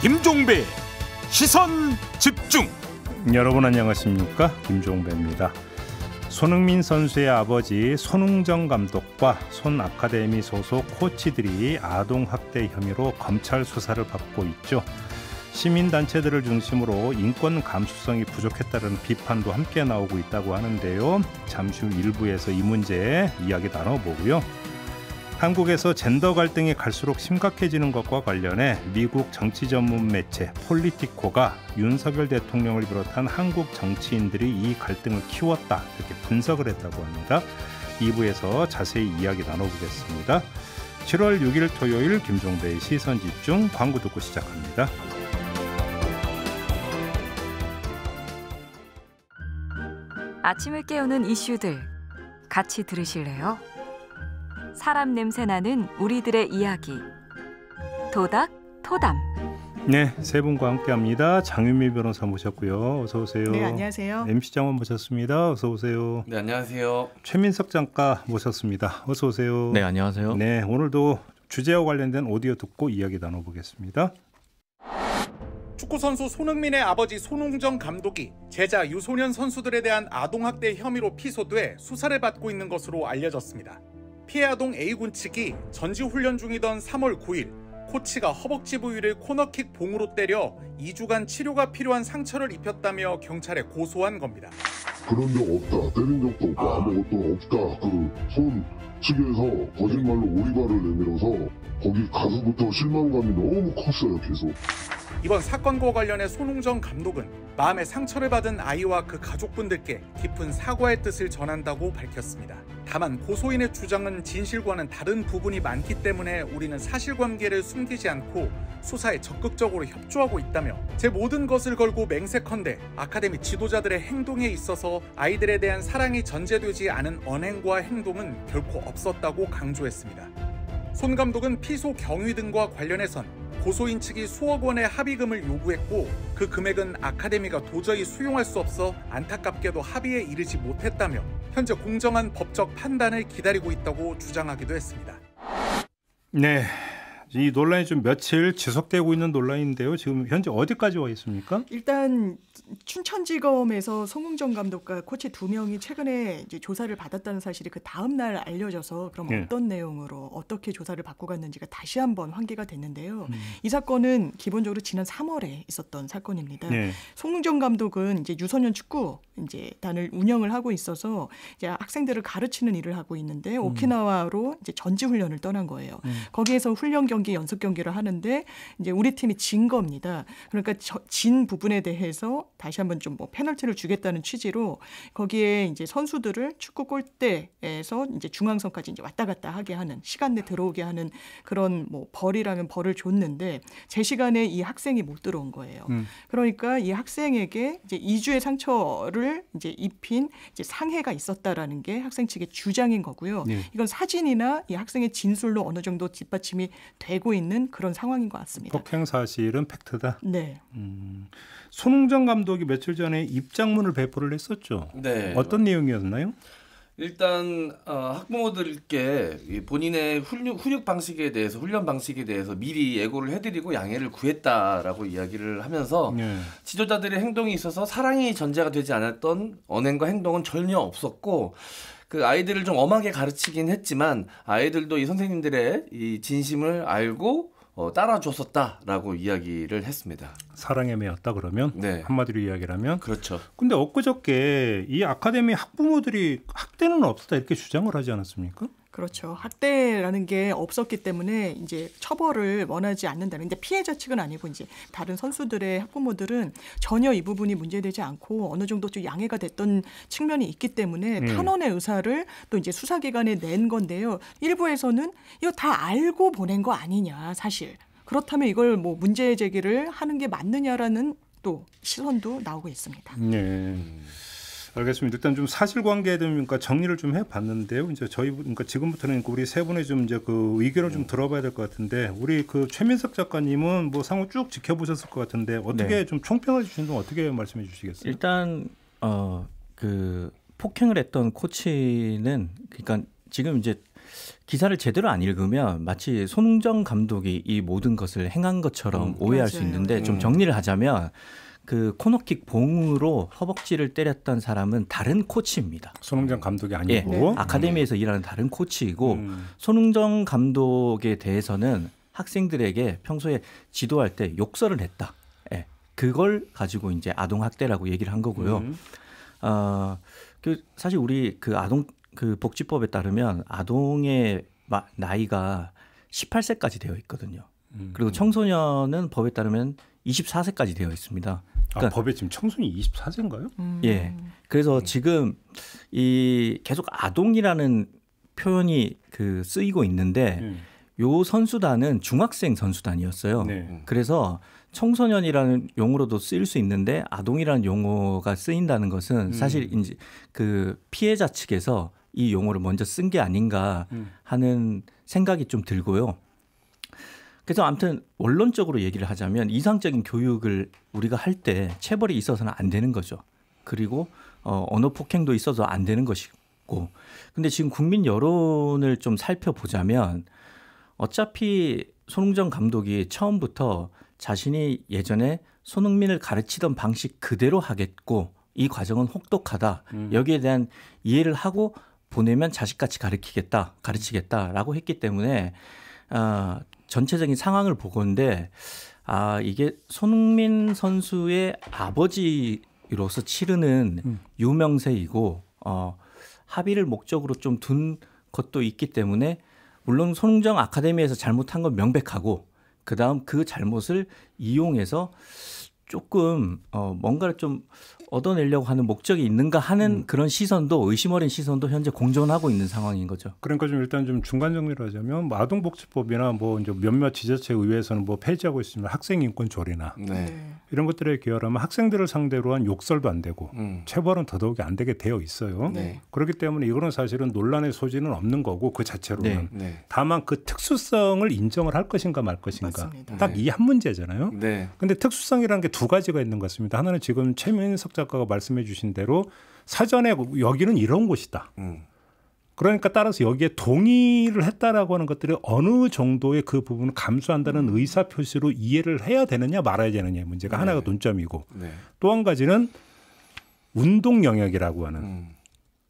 김종배 시선 집중. 여러분 안녕하십니까 김종배입니다. 손흥민 선수의 아버지 손흥정 감독과 손 아카데미 소속 코치들이 아동 학대 혐의로 검찰 수사를 받고 있죠. 시민단체들을 중심으로 인권 감수성이 부족했다는 비판도 함께 나오고 있다고 하는데요. 잠시 후일부에서이 문제 이야기 나눠보고요. 한국에서 젠더 갈등이 갈수록 심각해지는 것과 관련해 미국 정치 전문 매체 폴리티코가 윤석열 대통령을 비롯한 한국 정치인들이 이 갈등을 키웠다 이렇게 분석을 했다고 합니다. 2부에서 자세히 이야기 나눠보겠습니다. 7월 6일 토요일 김종배의 시선 집중 광고 듣고 시작합니다. 아침을 깨우는 이슈들 같이 들으실래요? 사람 냄새 나는 우리들의 이야기 도닥 토담 네, 세 분과 함께합니다. 장윤미 변호사 모셨고요. 어서 오세요. 네, 안녕하세요. MC 장원 모셨습니다. 어서 오세요. 네, 안녕하세요. 최민석 작가 모셨습니다. 어서 오세요. 네, 안녕하세요. 네, 오늘도 주제와 관련된 오디오 듣고 이야기 나눠보겠습니다. 축구 선수 손흥민의 아버지 손흥정 감독이 제자 유소년 선수들에 대한 아동학대 혐의로 피소돼 수사를 받고 있는 것으로 알려졌습니다. 피해아동 A군 측이 전지 훈련 중이던 3월 9일 코치가 허벅지 부위를 코너킥 봉으로 때려 2주간 치료가 필요한 상처를 입혔다며 경찰에 고소한 겁니다. 그런 적 없다. 때린 적도 없고 아. 무것도 없다. 그손 측에서 거짓말로 오리발을 내밀어서 거기 가서부터 실망감이 너무 컸어요. 계속. 이번 사건과 관련해 손홍정 감독은 마음의 상처를 받은 아이와 그 가족분들께 깊은 사과의 뜻을 전한다고 밝혔습니다. 다만 고소인의 주장은 진실과는 다른 부분이 많기 때문에 우리는 사실관계를 숨기지 않고 수사에 적극적으로 협조하고 있다며 제 모든 것을 걸고 맹세컨대 아카데미 지도자들의 행동에 있어서 아이들에 대한 사랑이 전제되지 않은 언행과 행동은 결코 없었다고 강조했습니다. 손 감독은 피소 경위 등과 관련해선 고소인 측이 수억 원의 합의금을 요구했고 그 금액은 아카데미가 도저히 수용할 수 없어 안타깝게도 합의에 이르지 못했다며 현재 공정한 법적 판단을 기다리고 있다고 주장하기도 했습니다. 네. 이 논란이 좀 며칠 지속되고 있는 논란인데요. 지금 현재 어디까지 와 있습니까? 일단 춘천지검에서 송웅정 감독과 코치 두 명이 최근에 이제 조사를 받았다는 사실이 그 다음 날 알려져서 그럼 예. 어떤 내용으로 어떻게 조사를 받고 갔는지가 다시 한번 환기가 됐는데요. 음. 이 사건은 기본적으로 지난 3월에 있었던 사건입니다. 예. 송웅정 감독은 이제 유소년 축구 이제 단을 운영을 하고 있어서 이제 학생들을 가르치는 일을 하고 있는데 음. 오키나와로 이제 전지 훈련을 떠난 거예요. 음. 거기에서 훈련 경기 연습 경기를 하는데 이제 우리 팀이 진 겁니다. 그러니까 저, 진 부분에 대해서 다시 한번 좀 뭐 페널티를 주겠다는 취지로 거기에 이제 선수들을 축구 골대에서 이제 중앙선까지 이제 왔다 갔다 하게 하는 시간 내 들어오게 하는 그런 뭐 벌이라면 벌을 줬는데 제 시간에 이 학생이 못 들어온 거예요. 음. 그러니까 이 학생에게 이제 이주의 상처를 이제 입힌 이제 상해가 있었다라는 게 학생 측의 주장인 거고요. 네. 이건 사진이나 이 학생의 진술로 어느 정도 뒷받침이 되고 있는 그런 상황인 것 같습니다. 폭행 사실은 팩트다. 네. 음, 손흥정 감독 감독이 며칠 전에 입장문을 배포를 했었죠. 네. 어떤 내용이었나요? 일단 어, 학부모들께 본인의 훈육, 훈육 방식에 대해서 훈련 방식에 대해서 미리 예고를 해드리고 양해를 구했다라고 이야기를 하면서 네. 지도자들의 행동이 있어서 사랑이 전제가 되지 않았던 언행과 행동은 전혀 없었고 그 아이들을 좀 엄하게 가르치긴 했지만 아이들도 이 선생님들의 이 진심을 알고 어, 따라줬었다라고 이야기를 했습니다. 사랑에 매였다 그러면 네. 한마디로 이야기라면 그렇죠. 근데 엊그저께 이 아카데미 학부모들이 학대는 없었다 이렇게 주장을 하지 않았습니까? 그렇죠. 학대라는 게 없었기 때문에 이제 처벌을 원하지 않는다는 데 피해자 측은 아니고 이제 다른 선수들의 학부모들은 전혀 이 부분이 문제되지 않고 어느 정도 좀 양해가 됐던 측면이 있기 때문에 음. 탄원의 의사를 또 이제 수사기관에 낸 건데요. 일부에서는 이거 다 알고 보낸 거 아니냐 사실. 그렇다면 이걸 뭐 문제 제기를 하는 게 맞느냐라는 또 시선도 나오고 있습니다. 네. 음. 알겠습니다. 일단 좀 사실관계에 대한 그러니까 정리를 좀 해봤는데요. 이제 저희 그러니까 지금부터는 우리 세 분의 좀 이제 그 의견을 좀 네. 들어봐야 될 것 같은데 우리 그 최민석 작가님은 뭐 상호 쭉 지켜보셨을 것 같은데 어떻게 네. 좀 총평을 주신는건 어떻게 말씀해 주시겠어요? 일단 어그 폭행을 했던 코치는 그러니까 지금 이제 기사를 제대로 안 읽으면 마치 손흥정 감독이 이 모든 것을 행한 것처럼 음, 오해할 맞아요. 수 있는데 좀 음. 정리를 하자면. 음. 그 코너킥 봉으로 허벅지를 때렸던 사람은 다른 코치입니다. 손흥정 감독이 아니고 예, 음. 아카데미에서 음. 일하는 다른 코치이고 음. 손흥정 감독에 대해서는 학생들에게 평소에 지도할 때 욕설을 했다. 예, 그걸 가지고 이제 아동 학대라고 얘기를 한 거고요. 음. 어, 그 사실 우리 그 아동 그 복지법에 따르면 아동의 나이가 18세까지 되어 있거든요. 음. 그리고 청소년은 법에 따르면 24세까지 되어 있습니다. 아, 그러니까 아, 법에 지금 청소년이 24세인가요? 음. 예. 그래서 음. 지금 이 계속 아동이라는 표현이 그 쓰이고 있는데 음. 요 선수단은 중학생 선수단이었어요. 네. 그래서 청소년이라는 용어로도 쓰일 수 있는데 아동이라는 용어가 쓰인다는 것은 음. 사실 음. 이제 그 피해자 측에서 이 용어를 먼저 쓴 게 아닌가 음. 하는 생각이 좀 들고요. 그래서 아무튼 원론적으로 얘기를 하자면 이상적인 교육을 우리가 할 때 체벌이 있어서는 안 되는 거죠. 그리고 어, 언어 폭행도 있어서 안 되는 것이고. 근데 지금 국민 여론을 좀 살펴보자면 어차피 손흥정 감독이 처음부터 자신이 예전에 손흥민을 가르치던 방식 그대로 하겠고 이 과정은 혹독하다. 음. 여기에 대한 이해를 하고 보내면 자식같이 가르치겠다, 가르치겠다라고 했기 때문에 아, 전체적인 상황을 보건데 아 이게 손흥민 선수의 아버지로서 치르는 음. 유명세이고 어 합의를 목적으로 좀 둔 것도 있기 때문에 물론 손흥정 아카데미에서 잘못한 건 명백하고 그다음 그 잘못을 이용해서 조금 어 뭔가를 좀 얻어내려고 하는 목적이 있는가 하는 음. 그런 시선도 의심 어린 시선도 현재 공존하고 있는 상황인 거죠. 그러니까 좀 일단 좀 중간 정리를 하자면 뭐 아동복지법이나 뭐 이제 몇몇 지자체 의회에서는 뭐 폐지하고 있으면 학생 인권 조례나 네. 네. 이런 것들에 기여하면 학생들을 상대로 한 욕설도 안 되고 음. 체벌은 더더욱이 안 되게 되어 있어요. 네. 그렇기 때문에 이거는 사실은 논란의 소지는 없는 거고 그 자체로는 네. 네. 다만 그 특수성을 인정을 할 것인가 말 것인가 딱 이한 네. 문제잖아요. 네. 근데 특수성이라는 게 두 가지가 있는 것 같습니다. 하나는 지금 최민석 작가가 말씀해 주신 대로 사전에 여기는 이런 곳이다. 음. 그러니까 따라서 여기에 동의를 했다라고 하는 것들이 어느 정도의 그 부분을 감수한다는 음. 의사 표시로 이해를 해야 되느냐 말아야 되느냐의 문제가 네. 하나가 논점이고 네. 또한 가지는 운동 영역이라고 하는 음.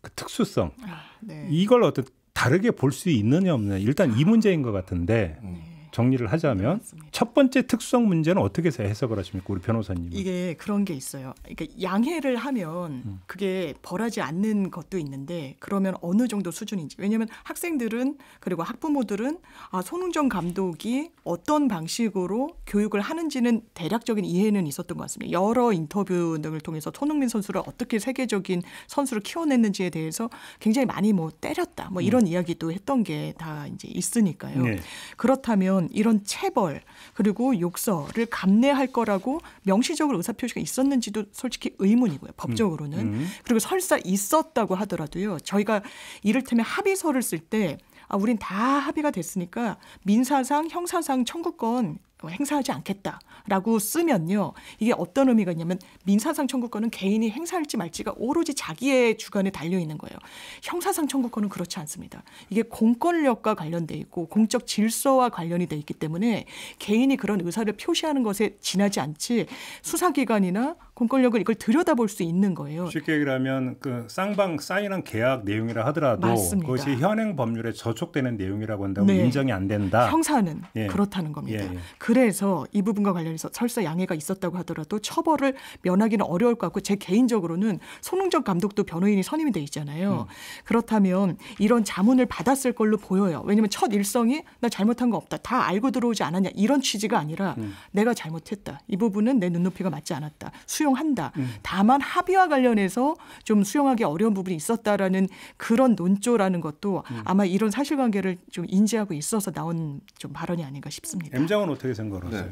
그 특수성 아, 네. 이걸 어떤 다르게 볼 수 있느냐 없느냐 일단 이 아. 문제인 것 같은데 음. 정리를 하자면 네, 첫 번째 특성 문제는 어떻게 해석을 하십니까 우리 변호사님? 이게 그런 게 있어요. 그러니까 양해를 하면 음. 그게 벌하지 않는 것도 있는데 그러면 어느 정도 수준인지 왜냐하면 학생들은 그리고 학부모들은 아 손흥정 감독이 어떤 방식으로 교육을 하는지는 대략적인 이해는 있었던 것 같습니다. 여러 인터뷰 등을 통해서 손흥민 선수를 어떻게 세계적인 선수를 키워냈는지에 대해서 굉장히 많이 뭐 때렸다 뭐 음. 이런 음. 이야기도 했던 게 다 이제 있으니까요. 네. 그렇다면 이런 체벌 그리고 욕설을 감내할 거라고 명시적으로 의사표시가 있었는지도 솔직히 의문이고요. 법적으로는. 음, 음. 그리고 설사 있었다고 하더라도요. 저희가 이를테면 합의서를 쓸 때 아, 우린 다 합의가 됐으니까 민사상, 형사상 청구권 뭐 행사하지 않겠다라고 쓰면요. 이게 어떤 의미가 있냐면 민사상 청구권은 개인이 행사할지 말지가 오로지 자기의 주관에 달려 있는 거예요. 형사상 청구권은 그렇지 않습니다. 이게 공권력과 관련돼 있고 공적 질서와 관련이 돼 있기 때문에 개인이 그런 의사를 표시하는 것에 지나지 않지 수사기관이나 공권력을 이걸 들여다볼 수 있는 거예요. 쉽게 얘기하면 그 쌍방 사인한 계약 내용이라 하더라도 맞습니다. 그것이 현행 법률에 저촉되는 내용이라고 한다고 네. 인정이 안 된다. 형사는 예. 그렇다는 겁니다. 예, 예, 그래서 이 부분과 관련해서 설사 양해가 있었다고 하더라도 처벌을 면하기는 어려울 것 같고 제 개인적으로는 손흥정 감독도 변호인이 선임이 돼 있잖아요. 음. 그렇다면 이런 자문을 받았을 걸로 보여요. 왜냐하면 첫 일성이 나 잘못한 거 없다. 다 알고 들어오지 않았냐 이런 취지가 아니라 음. 내가 잘못했다. 이 부분은 내 눈높이가 맞지 않았다. 수용 수용한다. 음. 다만 합의와 관련해서 좀 수용하기 어려운 부분이 있었다라는 그런 논조라는 것도 음. 아마 이런 사실관계를 좀 인지하고 있어서 나온 좀 발언이 아닌가 싶습니다. 엠장은 어떻게 생각하세요? 네.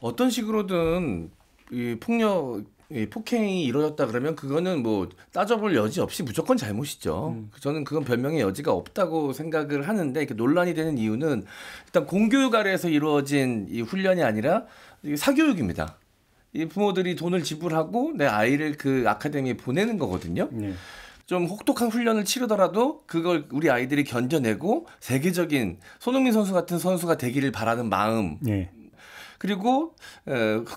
어떤 식으로든 이 폭력 이 폭행이 이루어졌다 그러면 그거는 뭐 따져볼 여지 없이 무조건 잘못이죠. 음. 저는 그건 변명의 여지가 없다고 생각을 하는데 이렇게 논란이 되는 이유는 일단 공교육 아래에서 이루어진 이 훈련이 아니라 사교육입니다. 이 부모들이 돈을 지불하고 내 아이를 그 아카데미에 보내는 거거든요. 네. 좀 혹독한 훈련을 치르더라도 그걸 우리 아이들이 견뎌내고 세계적인 손흥민 선수 같은 선수가 되기를 바라는 마음 네. 그리고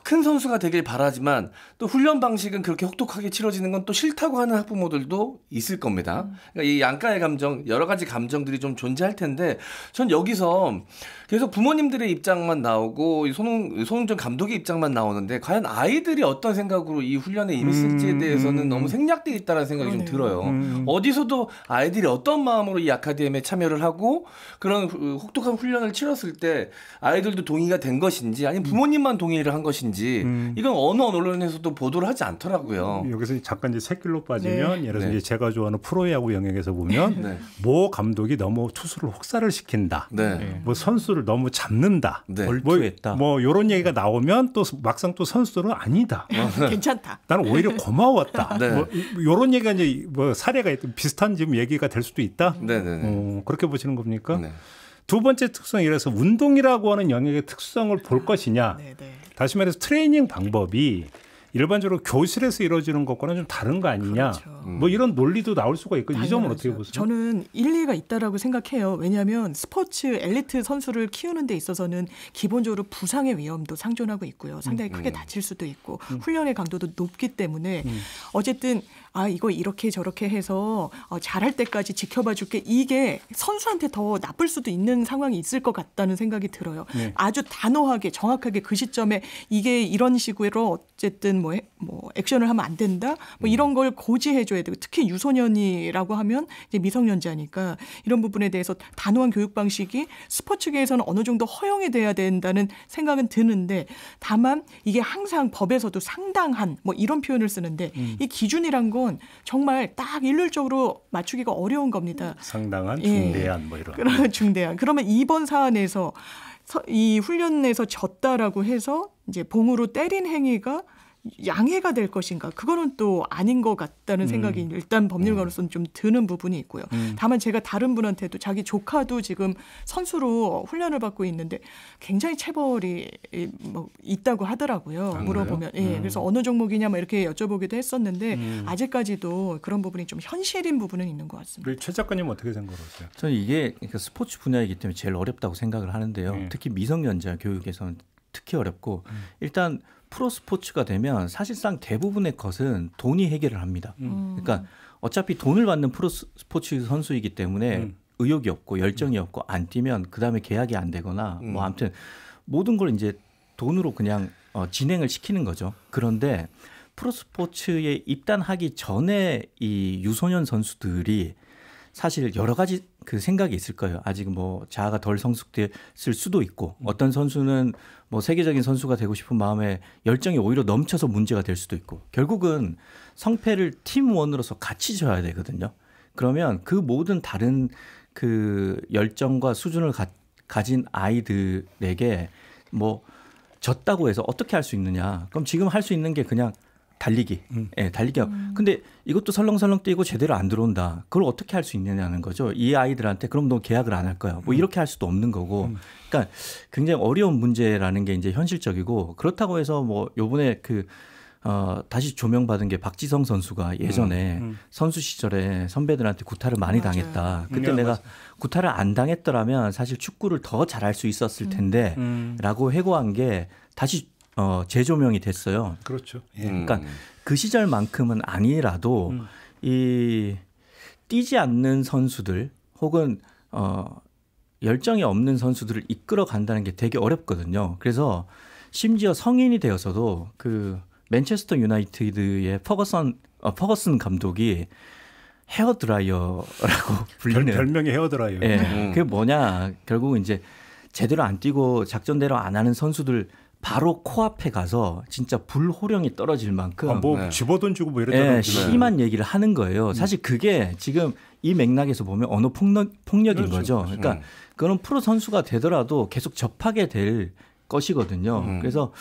큰 선수가 되길 바라지만 또 훈련 방식은 그렇게 혹독하게 치러지는 건 또 싫다고 하는 학부모들도 있을 겁니다. 음. 그러니까 이 양가의 감정 여러 가지 감정들이 좀 존재할 텐데 전 여기서 계속 부모님들의 입장만 나오고 손흥 손흥정 감독의 입장만 나오는데 과연 아이들이 어떤 생각으로 이 훈련에 임했을지에 음, 대해서는 음. 너무 생략돼 있다는 생각이 좀 들어요. 어디서도 아이들이 어떤 마음으로 이 아카데미에 참여를 하고 그런 혹독한 훈련을 치렀을 때 아이들도 동의가 된 것인지 아니 아니면 부모님만 동의를 한 것인지 음. 이건 어느 언론에서도 보도를 하지 않더라고요. 음, 여기서 잠깐 이제 새길로 빠지면 네. 예를 들어 네. 제가 좋아하는 프로야구 영역에서 보면 네. 모 감독이 너무 투수를 혹사를 시킨다. 네. 네. 뭐 선수를 너무 잡는다. 벌투했다. 네. 뭐, 이런 뭐 얘기가 나오면 또 막상 또 선수들은 아니다. 어, 괜찮다. 나는 오히려 고마웠다. 뭐 이런 뭐 얘기가 이제 뭐 사례가 비슷한 지금 얘기가 될 수도 있다. 어, 그렇게 보시는 겁니까? 두 번째 특성이 이래서 운동이라고 하는 영역의 특성을 볼 것이냐. 네네. 네. 다시 말해서 트레이닝 방법이 일반적으로 교실에서 이루어지는 것과는 좀 다른 거 아니냐. 그렇죠. 뭐 이런 논리도 나올 수가 있고 이점을 어떻게 보세요? 저는 일리가 있다라고 생각해요. 왜냐하면 스포츠 엘리트 선수를 키우는 데 있어서는 기본적으로 부상의 위험도 상존하고 있고요. 상당히 크게 음, 다칠 수도 있고 음. 훈련의 강도도 높기 때문에 음. 어쨌든 아 이거 이렇게 저렇게 해서 어, 잘할 때까지 지켜봐 줄게 이게 선수한테 더 나쁠 수도 있는 상황이 있을 것 같다는 생각이 들어요. 네. 아주 단호하게 정확하게 그 시점에 이게 이런 식으로 어쨌든 뭐, 뭐 액션을 하면 안 된다 뭐 음. 이런 걸 고지해줘야 되고 특히 유소년이라고 하면 이제 미성년자니까 이런 부분에 대해서 단호한 교육 방식이 스포츠계에서는 어느 정도 허용이 돼야 된다는 생각은 드는데 다만 이게 항상 법에서도 상당한 뭐 이런 표현을 쓰는데 음. 이 기준이란 건 정말 딱 일률적으로 맞추기가 어려운 겁니다. 상당한 예. 중대한 예. 뭐 이런. 그런 중대한. 그러면 이번 사안에서 이 훈련에서 졌다라고 해서 이제 봉으로 때린 행위가 양해가 될 것인가 그거는 또 아닌 것 같다는 음. 생각이 음. 일단 법률가로서는 좀 드는 부분이 있고요. 음. 다만 제가 다른 분한테도 자기 조카도 지금 선수로 훈련을 받고 있는데 굉장히 체벌이 뭐 있다고 하더라고요. 아, 물어보면 예, 음. 그래서 어느 종목이냐 뭐 이렇게 여쭤보기도 했었는데 음. 아직까지도 그런 부분이 좀 현실인 부분은 있는 것 같습니다. 최 작가님 어떻게 생각하세요? 저는 이게 그러니까 스포츠 분야이기 때문에 제일 어렵다고 생각을 하는데요. 네. 특히 미성년자 교육에서는 특히 어렵고 음. 일단 프로 스포츠가 되면 사실상 대부분의 것은 돈이 해결을 합니다. 음. 그러니까 어차피 돈을 받는 프로 스포츠 선수이기 때문에 음. 의욕이 없고 열정이 음. 없고 안 뛰면 그 다음에 계약이 안 되거나 음. 뭐 아무튼 모든 걸 이제 돈으로 그냥 어, 진행을 시키는 거죠. 그런데 프로 스포츠에 입단하기 전에 이 유소년 선수들이 사실 여러 가지 그 생각이 있을 거예요. 아직 뭐 자아가 덜 성숙됐을 수도 있고 음. 어떤 선수는 뭐 세계적인 선수가 되고 싶은 마음에 열정이 오히려 넘쳐서 문제가 될 수도 있고 결국은 성패를 팀원으로서 같이 져야 되거든요. 그러면 그 모든 다른 그 열정과 수준을 가, 가진 아이들에게 뭐 졌다고 해서 어떻게 할 수 있느냐. 그럼 지금 할 수 있는 게 그냥 달리기. 음. 예, 달리기. 음. 근데 이것도 설렁설렁 뛰고 제대로 안 들어온다. 그걸 어떻게 할 수 있느냐는 거죠. 이 아이들한테 그럼 너 계약을 안 할 거야. 뭐 음. 이렇게 할 수도 없는 거고. 음. 그러니까 굉장히 어려운 문제라는 게 이제 현실적이고 그렇다고 해서 뭐 요번에 그 어, 다시 조명받은 게 박지성 선수가 음. 예전에 음, 음. 선수 시절에 선배들한테 구타를 많이 맞아요. 당했다. 음. 그때 내가 맞아. 구타를 안 당했더라면 사실 축구를 더 잘할 수 있었을 텐데 라고 회고한 게 다시 어, 재조명이 됐어요. 그렇죠. 예. 그러니까 음. 그 시절만큼은 아니라도 음. 이 뛰지 않는 선수들 혹은 어, 열정이 없는 선수들을 이끌어 간다는 게 되게 어렵거든요. 그래서 심지어 성인이 되어서도 그 맨체스터 유나이티드의 퍼거슨 어, 퍼거슨 감독이 헤어 드라이어라고 불리는 별명이 헤어 드라이어. 예. 음. 그게 뭐냐? 결국 은 이제 제대로 안 뛰고 작전대로 안 하는 선수들 바로 코앞에 가서 진짜 불호령이 떨어질 만큼 아, 뭐 네. 집어던지고 뭐 예, 이랬다는 네, 심한 얘기를 하는 거예요. 음. 사실 그게 지금 이 맥락에서 보면 언어 폭력, 폭력인 그렇죠. 거죠. 그러니까 음. 그런 프로 선수가 되더라도 계속 접하게 될 것이거든요. 음. 그래서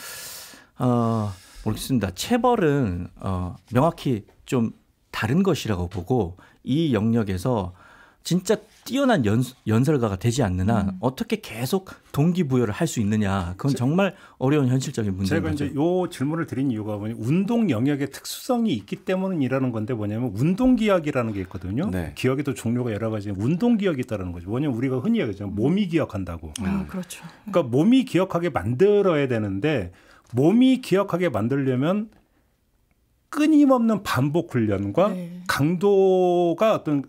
어, 모르겠습니다. 체벌은 어, 명확히 좀 다른 것이라고 보고 이 영역에서 진짜 뛰어난 연, 연설가가 되지 않는 한 음. 어떻게 계속 동기부여를 할 수 있느냐 그건 제, 정말 어려운 현실적인 문제입니다. 제가 거죠. 이제 요 질문을 드린 이유가 뭐냐 운동 영역의 특수성이 있기 때문이라는 건데 뭐냐면 운동 기억이라는 게 있거든요. 네. 기억에도 종류가 여러 가지 운동 기억이 있다는 거죠. 뭐냐 우리가 흔히 얘기하죠 몸이 기억한다고. 음. 아 그렇죠. 그러니까 몸이 기억하게 만들어야 되는데 몸이 기억하게 만들려면 끊임없는 반복 훈련과 네. 강도가 어떤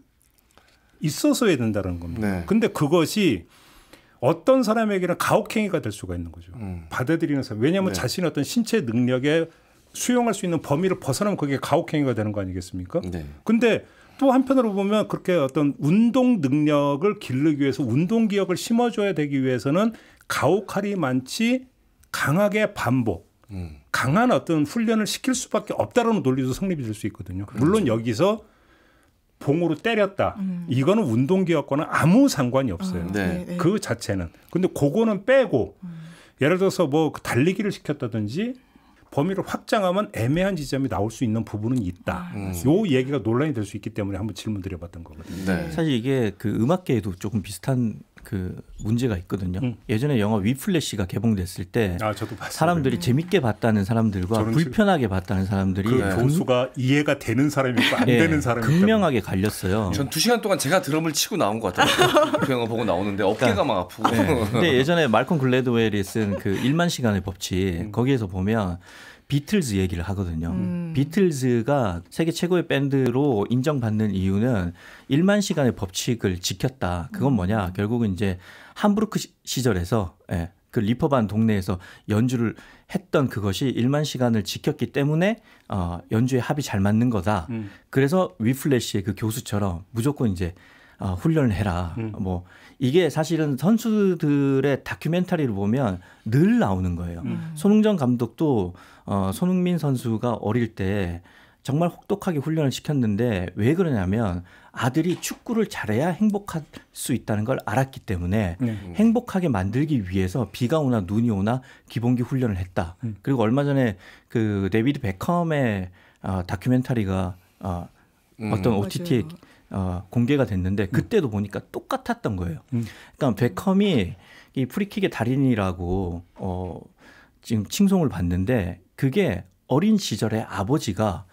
있어서 해야 된다는 겁니다. 네. 근데 그것이 어떤 사람에게는 가혹행위가 될 수가 있는 거죠. 음. 받아들이는 사람. 왜냐하면 네. 자신의 어떤 신체 능력에 수용할 수 있는 범위를 벗어나면 그게 가혹행위가 되는 거 아니겠습니까? 네. 근데 또 한편으로 보면 그렇게 어떤 운동 능력을 기르기 위해서 운동 기억을 심어줘야 되기 위해서는 가혹할이 많지 강하게 반복, 음. 강한 어떤 훈련을 시킬 수밖에 없다라는 논리도 성립이 될 수 있거든요. 그렇죠. 물론 여기서 봉으로 때렸다. 음. 이거는 운동기업과는 아무 상관이 없어요. 아, 네. 네, 네. 그 자체는. 근데 그거는 빼고 음. 예를 들어서 뭐 그 달리기를 시켰다든지 범위를 확장하면 애매한 지점이 나올 수 있는 부분은 있다. 아, 음. 요 얘기가 논란이 될 수 있기 때문에 한번 질문 드려봤던 거거든요. 네. 사실 이게 그 음악계에도 조금 비슷한 그 문제가 있거든요. 음. 예전에 영화 위플래시가 개봉됐을 때 아, 사람들이 음. 재밌게 봤다는 사람들과 불편하게 봤다는 사람들이 그, 그 교수가 이해가 되는 사람이 있고 안 네, 되는 사람이 극명하게 갈렸어요. 전 두 시간 동안 제가 드럼을 치고 나온 것 같아요. 그 영화 보고 나오는데 어깨가 그러니까, 막 아프고. 네. 근데 예전에 말콤 글래드웰이 쓴그 1만 시간의 법칙 음. 거기에서 보면 비틀즈 얘기를 하거든요. 음. 비틀즈가 세계 최고의 밴드로 인정받는 이유는 1만 시간의 법칙을 지켰다. 그건 음. 뭐냐? 결국은 이제 함부르크 시절에서 예, 그 리퍼반 동네에서 연주를 했던 그것이 1만 시간을 지켰기 때문에 어, 연주에 합이 잘 맞는 거다. 음. 그래서 위플래시의 그 교수처럼 무조건 이제 어, 훈련을 해라. 음. 뭐 이게 사실은 선수들의 다큐멘터리를 보면 늘 나오는 거예요. 음. 손흥정 감독도 어, 손흥민 선수가 어릴 때 정말 혹독하게 훈련을 시켰는데 왜 그러냐면 아들이 축구를 잘해야 행복할 수 있다는 걸 알았기 때문에 음. 행복하게 만들기 위해서 비가 오나 눈이 오나 기본기 훈련을 했다. 음. 그리고 얼마 전에 그데비드 베컴의 어, 다큐멘터리가 어, 음. 어떤 OTT에 맞아요. 어, 공개가 됐는데 음. 그때도 음. 보니까 똑같았던 거예요. 음. 그러니까 베컴이 이 프리킥의 달인이라고 어, 지금 칭송을 받는데 그게 어린 시절에 아버지가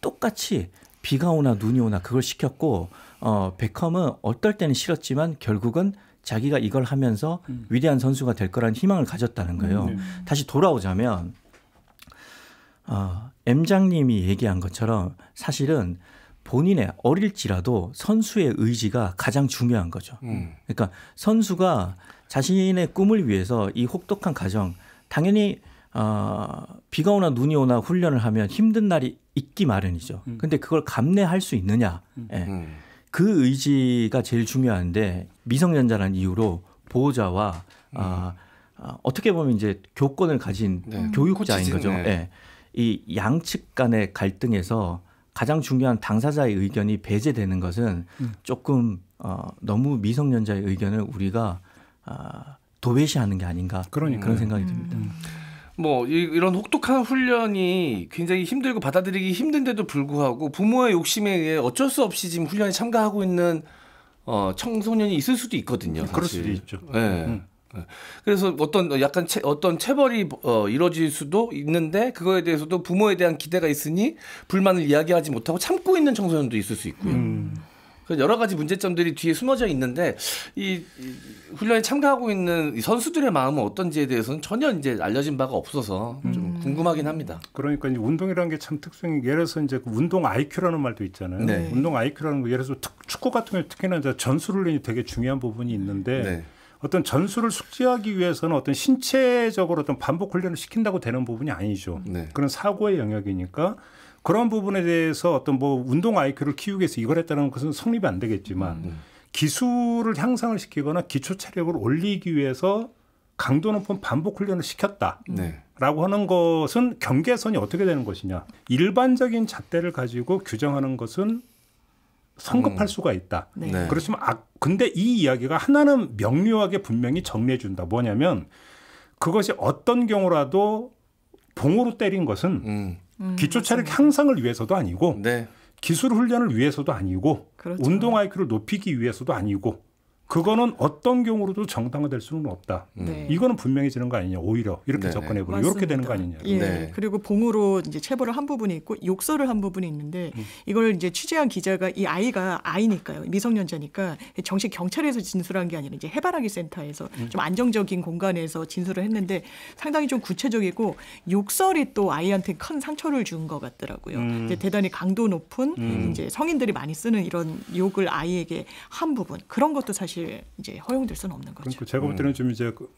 똑같이 비가 오나 눈이 오나 그걸 시켰고 어, 베컴은 어떨 때는 싫었지만 결국은 자기가 이걸 하면서 음. 위대한 선수가 될 거라는 희망을 가졌다는 거예요. 음. 네. 다시 돌아오자면 어, M장님이 얘기한 것처럼 사실은 본인의 어릴지라도 선수의 의지가 가장 중요한 거죠. 음. 그러니까 선수가 자신의 꿈을 위해서 이 혹독한 가정, 당연히 어, 비가 오나 눈이 오나 훈련을 하면 힘든 날이 있기 마련이죠. 음. 근데 그걸 감내할 수 있느냐. 음. 예. 음. 그 의지가 제일 중요한데 미성년자라는 이유로 보호자와 아, 음. 어, 어떻게 보면 이제 교권을 가진 네. 교육자인 코치진, 거죠. 네. 예. 이 양측 간의 갈등에서 가장 중요한 당사자의 의견이 배제되는 것은 음. 조금 어, 너무 미성년자의 의견을 우리가 어, 도배시하는 게 아닌가 그러니까요. 그런 생각이 듭니다. 음. 뭐 이, 이런 혹독한 훈련이 굉장히 힘들고 받아들이기 힘든데도 불구하고 부모의 욕심에 의해 어쩔 수 없이 지금 훈련에 참가하고 있는 어, 청소년이 있을 수도 있거든요. 사실. 그럴 수도 있죠. 네. 음. 예. 그래서 어떤 약간 채, 어떤 체벌이 어, 이루어질 수도 있는데 그거에 대해서도 부모에 대한 기대가 있으니 불만을 이야기하지 못하고 참고 있는 청소년도 있을 수 있고요. 음. 여러 가지 문제점들이 뒤에 숨어져 있는데 이, 이 훈련에 참가하고 있는 이 선수들의 마음은 어떤지에 대해서는 전혀 이제 알려진 바가 없어서 좀 음. 궁금하긴 합니다. 그러니까 이제 운동이라는 게 참 특성이 예를 들어서 이제 그 운동 IQ라는 말도 있잖아요. 네. 운동 IQ라는 거 예를 들어서 특, 축구 같은 경우 특히나 이제 전술 훈련이 되게 중요한 부분이 있는데 네. 어떤 전술을 숙지하기 위해서는 어떤 신체적으로 어떤 반복 훈련을 시킨다고 되는 부분이 아니죠. 네. 그런 사고의 영역이니까 그런 부분에 대해서 어떤 뭐 운동 IQ를 키우기 위해서 이걸 했다는 것은 성립이 안 되겠지만 음. 네. 기술을 향상을 시키거나 기초 체력을 올리기 위해서 강도 높은 반복 훈련을 시켰다라고 네. 하는 것은 경계선이 어떻게 되는 것이냐 일반적인 잣대를 가지고 규정하는 것은 성급할 음. 수가 있다. 네. 네. 그렇지만 아, 근데 이 이야기가 하나는 명료하게 분명히 정리해 준다. 뭐냐면 그것이 어떤 경우라도 봉으로 때린 것은 음. 음, 음 기초 체력 향상을 위해서도 아니고 네. 기술 훈련을 위해서도 아니고 그렇죠. 운동 IQ를 높이기 위해서도 아니고 그거는 어떤 경우로도 정당화될 수는 없다. 음. 네. 이거는 분명해지는 거 아니냐. 오히려 이렇게 네네. 접근해보고 이렇게 되는 거 아니냐. 예. 네. 그리고 봉으로 이제 체벌을 한 부분이 있고 욕설을 한 부분이 있는데 음. 이걸 이제 취재한 기자가 이 아이가 아이니까요. 미성년자니까 정식 경찰에서 진술한 게 아니라 이제 해바라기 센터에서 음. 좀 안정적인 공간에서 진술을 했는데 상당히 좀 구체적이고 욕설이 또 아이한테 큰 상처를 준 것 같더라고요. 음. 이제 대단히 강도 높은 음. 이제 성인들이 많이 쓰는 이런 욕을 아이에게 한 부분 그런 것도 사실 사실 이제 허용될 수는 없는 거죠. 그러니까 제가 볼 때는 음. 좀 이제 그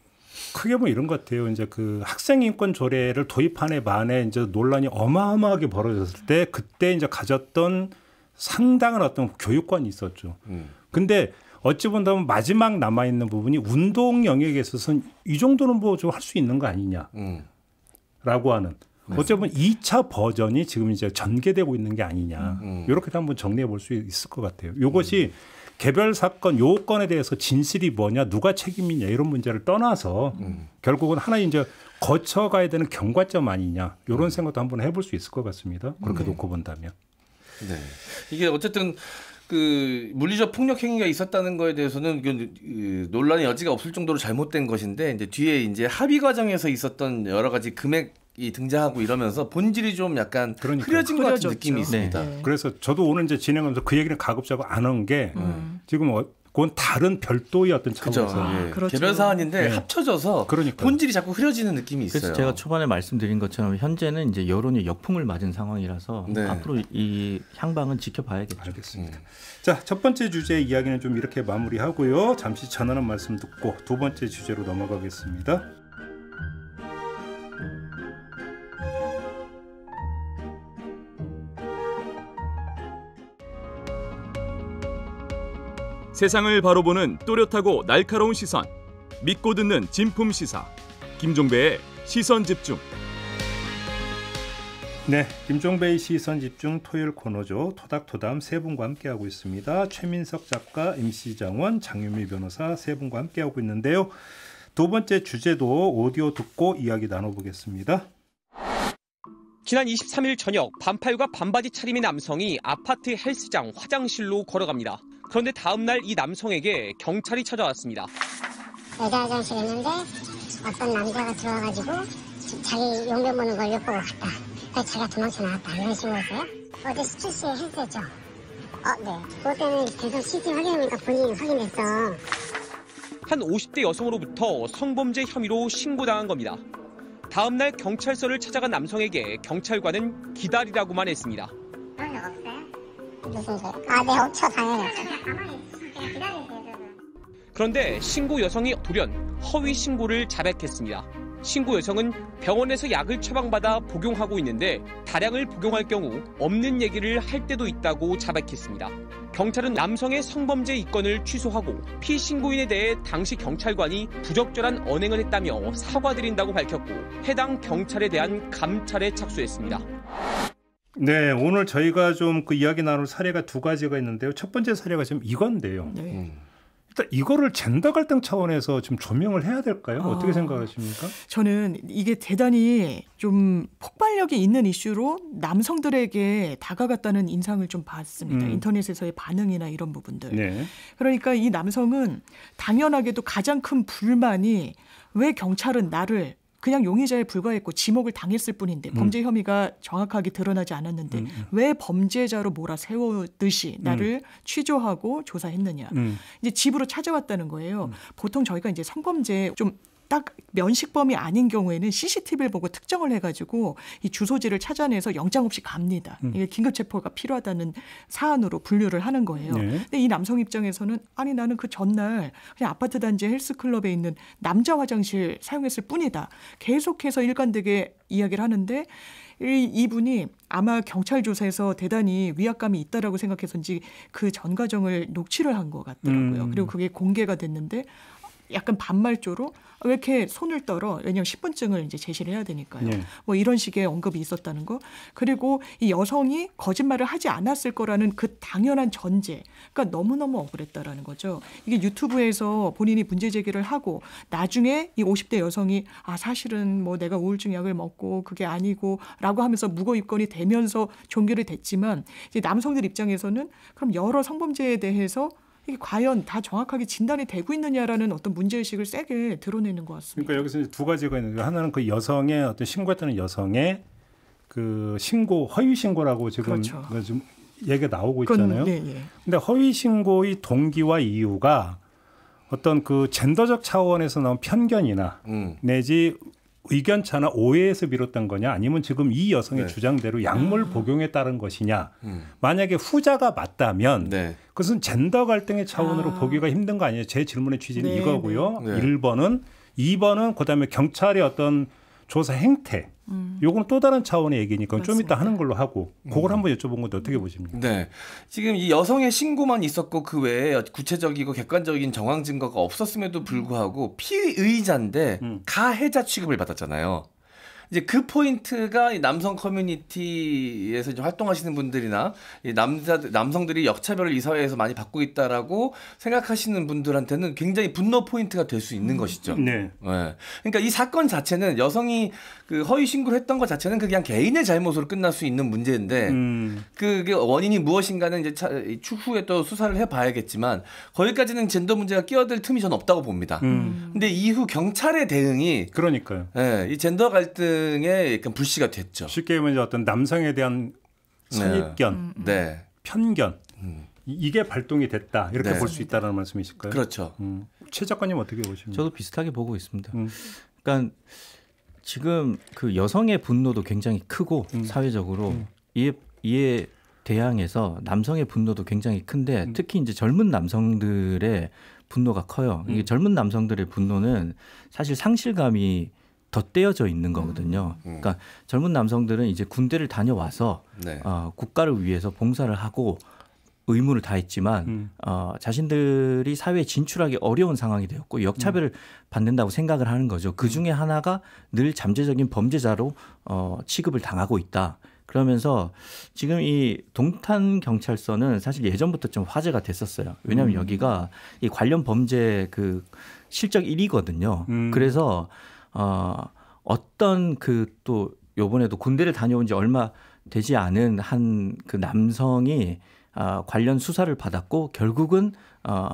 크게 보면 뭐 이런 것 같아요. 이제 그 학생 인권 조례를 도입한에 만에 이제 논란이 어마어마하게 벌어졌을 때 그때 이제 가졌던 상당한 어떤 교육관이 있었죠. 음. 근데 어찌 본다면 마지막 남아 있는 부분이 운동 영역에 있어서는 이 정도는 뭐좀할수 있는 거 아니냐라고 음. 하는 네. 어찌 보면 2차 버전이 지금 이제 전개되고 있는 게 아니냐. 음. 이렇게 한번 정리해 볼 수 있을 것 같아요. 이것이 음. 개별 사건 요건에 대해서 진실이 뭐냐 누가 책임이냐 이런 문제를 떠나서 음. 결국은 하나의 이제 거쳐가야 되는 경과점 아니냐 이런 음. 생각도 한번 해볼 수 있을 것 같습니다. 그렇게 네. 놓고 본다면. 네. 이게 어쨌든 그 물리적 폭력 행위가 있었다는 거에 대해서는 그, 그 논란의 여지가 없을 정도로 잘못된 것인데 이제 뒤에 이제 합의 과정에서 있었던 여러 가지 금액 이 등장하고 이러면서 본질이 좀 약간 그러니까. 흐려진 것 같은 느낌이 있습니다. 네. 그래서 저도 오늘 이제 진행하면서 그 얘기는 가급적 안 한게 음. 지금 어, 그건 다른 별도의 어떤 차원에서 아, 네. 그렇죠. 개별 사안인데 예. 합쳐져서 그러니까. 본질이 자꾸 흐려지는 느낌이 있어요. 그래서 제가 초반에 말씀드린 것처럼 현재는 이제 여론이 역풍을 맞은 상황이라서 네. 앞으로 이 향방은 지켜봐야겠죠. 알겠습니다. 음. 자, 첫 번째 주제 이야기는 좀 이렇게 마무리하고요. 잠시 전하는 말씀 듣고 두 번째 주제로 넘어가겠습니다. 세상을 바로 보는 또렷하고 날카로운 시선, 믿고 듣는 진품 시사. 김종배의 시선 집중. 네, 김종배의 시선 집중 토요일 코너죠. 토닥토담 세 분과 함께하고 있습니다. 최민석 작가, 임시장원, 장윤미 변호사 세 분과 함께하고 있는데요. 두 번째 주제도 오디오 듣고 이야기 나눠보겠습니다. 지난 23일 저녁 반팔과 반바지 차림의 남성이 아파트 헬스장 화장실로 걸어갑니다. 그런데 다음 날 이 남성에게 경찰이 찾아왔습니다. 여자 화장실 있는데 어떤 남자가 들어와가지고 자기 용변 보는 걸 엿보고 갔다. 그래서 제가 도망쳐 나왔다. 이런 식으로요. 어제 스트레스 해소죠 어, 네. 그때문 계속 c t 확인하니까 본인이 확인됐어. 한 50대 여성으로부터 성범죄 혐의로 신고당한 겁니다. 다음 날 경찰서를 찾아간 남성에게 경찰관은 기다리라고만 했습니다. 무슨 죄요? 아, 네, 없죠, 당연히 없죠. 그 그런데 신고 여성이 돌연 허위 신고를 자백했습니다. 신고 여성은 병원에서 약을 처방받아 복용하고 있는데 다량을 복용할 경우 없는 얘기를 할 때도 있다고 자백했습니다. 경찰은 남성의 성범죄 이건을 취소하고 피신고인에 대해 당시 경찰관이 부적절한 언행을 했다며 사과드린다고 밝혔고 해당 경찰에 대한 감찰에 착수했습니다. 네, 오늘 저희가 좀 그 이야기 나눌 사례가 두 가지가 있는데요. 첫 번째 사례가 지금 이건데요. 네. 음. 일단 이거를 젠더 갈등 차원에서 좀 조명을 해야 될까요? 아, 어떻게 생각하십니까? 저는 이게 대단히 좀 폭발력이 있는 이슈로 남성들에게 다가갔다는 인상을 좀 받습니다. 음. 인터넷에서의 반응이나 이런 부분들. 네. 그러니까 이 남성은 당연하게도 가장 큰 불만이 왜 경찰은 나를 그냥 용의자에 불과했고 지목을 당했을 뿐인데 음. 범죄 혐의가 정확하게 드러나지 않았는데 음, 음. 왜 범죄자로 몰아 세우듯이 나를 음. 취조하고 조사했느냐. 음. 이제 집으로 찾아왔다는 거예요. 보통 저희가 이제 성범죄 좀딱 면식범이 아닌 경우에는 CCTV를 보고 특정을 해가지고 이 주소지를 찾아내서 영장 없이 갑니다. 음. 이게 긴급 체포가 필요하다는 사안으로 분류를 하는 거예요. 네. 근데 이 남성 입장에서는 아니 나는 그 전날 그냥 아파트 단지 헬스클럽에 있는 남자 화장실 사용했을 뿐이다. 계속해서 일관되게 이야기를 하는데 이, 분이 아마 경찰 조사에서 대단히 위압감이 있다라고 생각해서인지 그 전 과정을 녹취를 한 것 같더라고요. 음. 그리고 그게 공개가 됐는데 약간 반말조로 왜 이렇게 손을 떨어? 왜냐하면 식분증을 이제 제시를 해야 되니까요. 네. 뭐 이런 식의 언급이 있었다는 거. 그리고 이 여성이 거짓말을 하지 않았을 거라는 그 당연한 전제. 그러니까 너무너무 억울했다라는 거죠. 이게 유튜브에서 본인이 문제 제기를 하고 나중에 이 50대 여성이 아 사실은 뭐 내가 우울증 약을 먹고 그게 아니고라고 하면서 무고 입건이 되면서 종결이 됐지만 이제 남성들 입장에서는 그럼 여러 성범죄에 대해서 이게 과연 다 정확하게 진단이 되고 있느냐라는 어떤 문제의식을 세게 드러내는 것 같습니다. 그러니까 여기서 두 가지가 있는데 하나는 그 여성의 어떤 신고했다 여성의 그 신고 허위 신고라고 지금 그렇죠. 좀 그 얘기가 나오고 있잖아요. 그건, 네, 예. 근 허위 신고의 동기와 이유가 어떤 그 젠더적 차원에서 나온 편견이나 음. 내지 의견차나 오해에서 비롯된 거냐 아니면 지금 이 여성의 네. 주장대로 약물 음. 복용에 따른 것이냐 음. 만약에 후자가 맞다면 네. 그것은 젠더 갈등의 차원으로 아. 보기가 힘든 거 아니에요 제 질문의 취지는 네. 이거고요 네. 1번은 2번은 그다음에 경찰의 어떤 조사 행태 음. 요건 또 다른 차원의 얘기니까 좀 이따 하는 걸로 하고 음. 그걸 음. 한번 여쭤본 건데 어떻게 보십니까? 네. 지금 이 여성의 신고만 있었고 그 외에 구체적이고 객관적인 정황 증거가 없었음에도 불구하고 음. 피의자인데 음. 가해자 취급을 받았잖아요. 이제 그 포인트가 이 남성 커뮤니티에서 이제 활동하시는 분들이나 이 남자 남성들이 역차별을 이 사회에서 많이 받고 있다라고 생각하시는 분들한테는 굉장히 분노 포인트가 될 수 있는 음. 것이죠. 네. 네. 그러니까 이 사건 자체는 여성이 그 허위 신고를 했던 것 자체는 그냥 개인의 잘못으로 끝날 수 있는 문제인데 음. 그게 원인이 무엇인가는 이제 차, 추후에 또 수사를 해봐야겠지만 거기까지는 젠더 문제가 끼어들 틈이 전 없다고 봅니다. 음. 근데 이후 경찰의 대응이 그러니까요. 예, 이 젠더 갈등에 약간 불씨가 됐죠. 쉽게 말해서 어떤 남성에 대한 네. 선입견, 음, 음. 네. 편견. 음. 이게 발동이 됐다 이렇게 네. 볼수 있다라는 말씀이실까요? 그렇죠. 음. 최 작가님 어떻게 보십니까? 저도 비슷하게 보고 있습니다. 음. 그러니까 지금 그 여성의 분노도 굉장히 크고 음. 사회적으로 음. 이에 이에 대항해서 남성의 분노도 굉장히 큰데 음. 특히 이제 젊은 남성들의 분노가 커요. 이게 음. 젊은 남성들의 분노는 사실 상실감이 덧대어져 있는 거거든요. 음. 음. 그러니까 젊은 남성들은 이제 군대를 다녀와서 네. 어, 국가를 위해서 봉사를 하고 의무를 다했지만 음. 어, 자신들이 사회에 진출하기 어려운 상황이 되었고 역차별을 음. 받는다고 생각을 하는 거죠. 그 음. 중에 하나가 늘 잠재적인 범죄자로 어, 취급을 당하고 있다. 그러면서 지금 이 동탄 경찰서는 사실 예전부터 좀 화제가 됐었어요. 왜냐하면 음. 여기가 이 관련 범죄 그 실적 1위거든요. 음. 그래서 어, 어떤 그 또 요번에도 군대를 다녀온 지 얼마 되지 않은 한 그 남성이 어, 관련 수사를 받았고 결국은 어,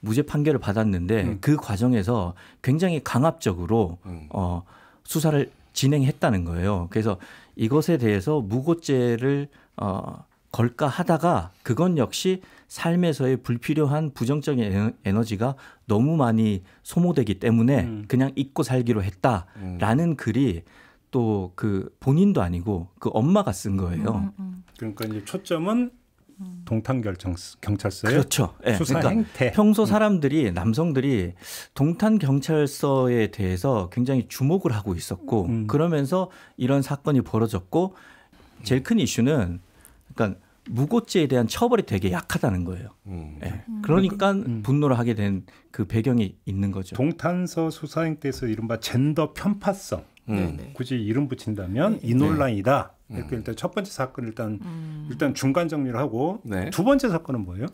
무죄 판결을 받았는데 음. 그 과정에서 굉장히 강압적으로 음. 어, 수사를 진행했다는 거예요. 그래서 이것에 대해서 무고죄를 어, 걸까 하다가 그건 역시 삶에서의 불필요한 부정적인 에너지가 너무 많이 소모되기 때문에 음. 그냥 잊고 살기로 했다라는 음. 글이 또 그 본인도 아니고 그 엄마가 쓴 거예요. 음, 음, 음. 그러니까 이제 초점은 동탄 결정 경찰서에 그렇죠. 네. 수사 그러니까 행태. 평소 음. 사람들이 음. 남성들이 동탄 경찰서에 대해서 굉장히 주목을 하고 있었고 음. 그러면서 이런 사건이 벌어졌고 제일 음. 큰 이슈는 그러니까 무고죄에 대한 처벌이 되게 약하다는 거예요. 음. 네. 그러니까 분노를 하게 된 그 배경이 있는 거죠. 동탄서 수사행태에서 이른바 젠더 편파성 음. 네, 네. 굳이 이름 붙인다면 이 논란이다. 네. 이렇게 음. 일단 첫 번째 사건 일단 음. 일단 중간 정리를 하고 두 번째 사건은 뭐예요?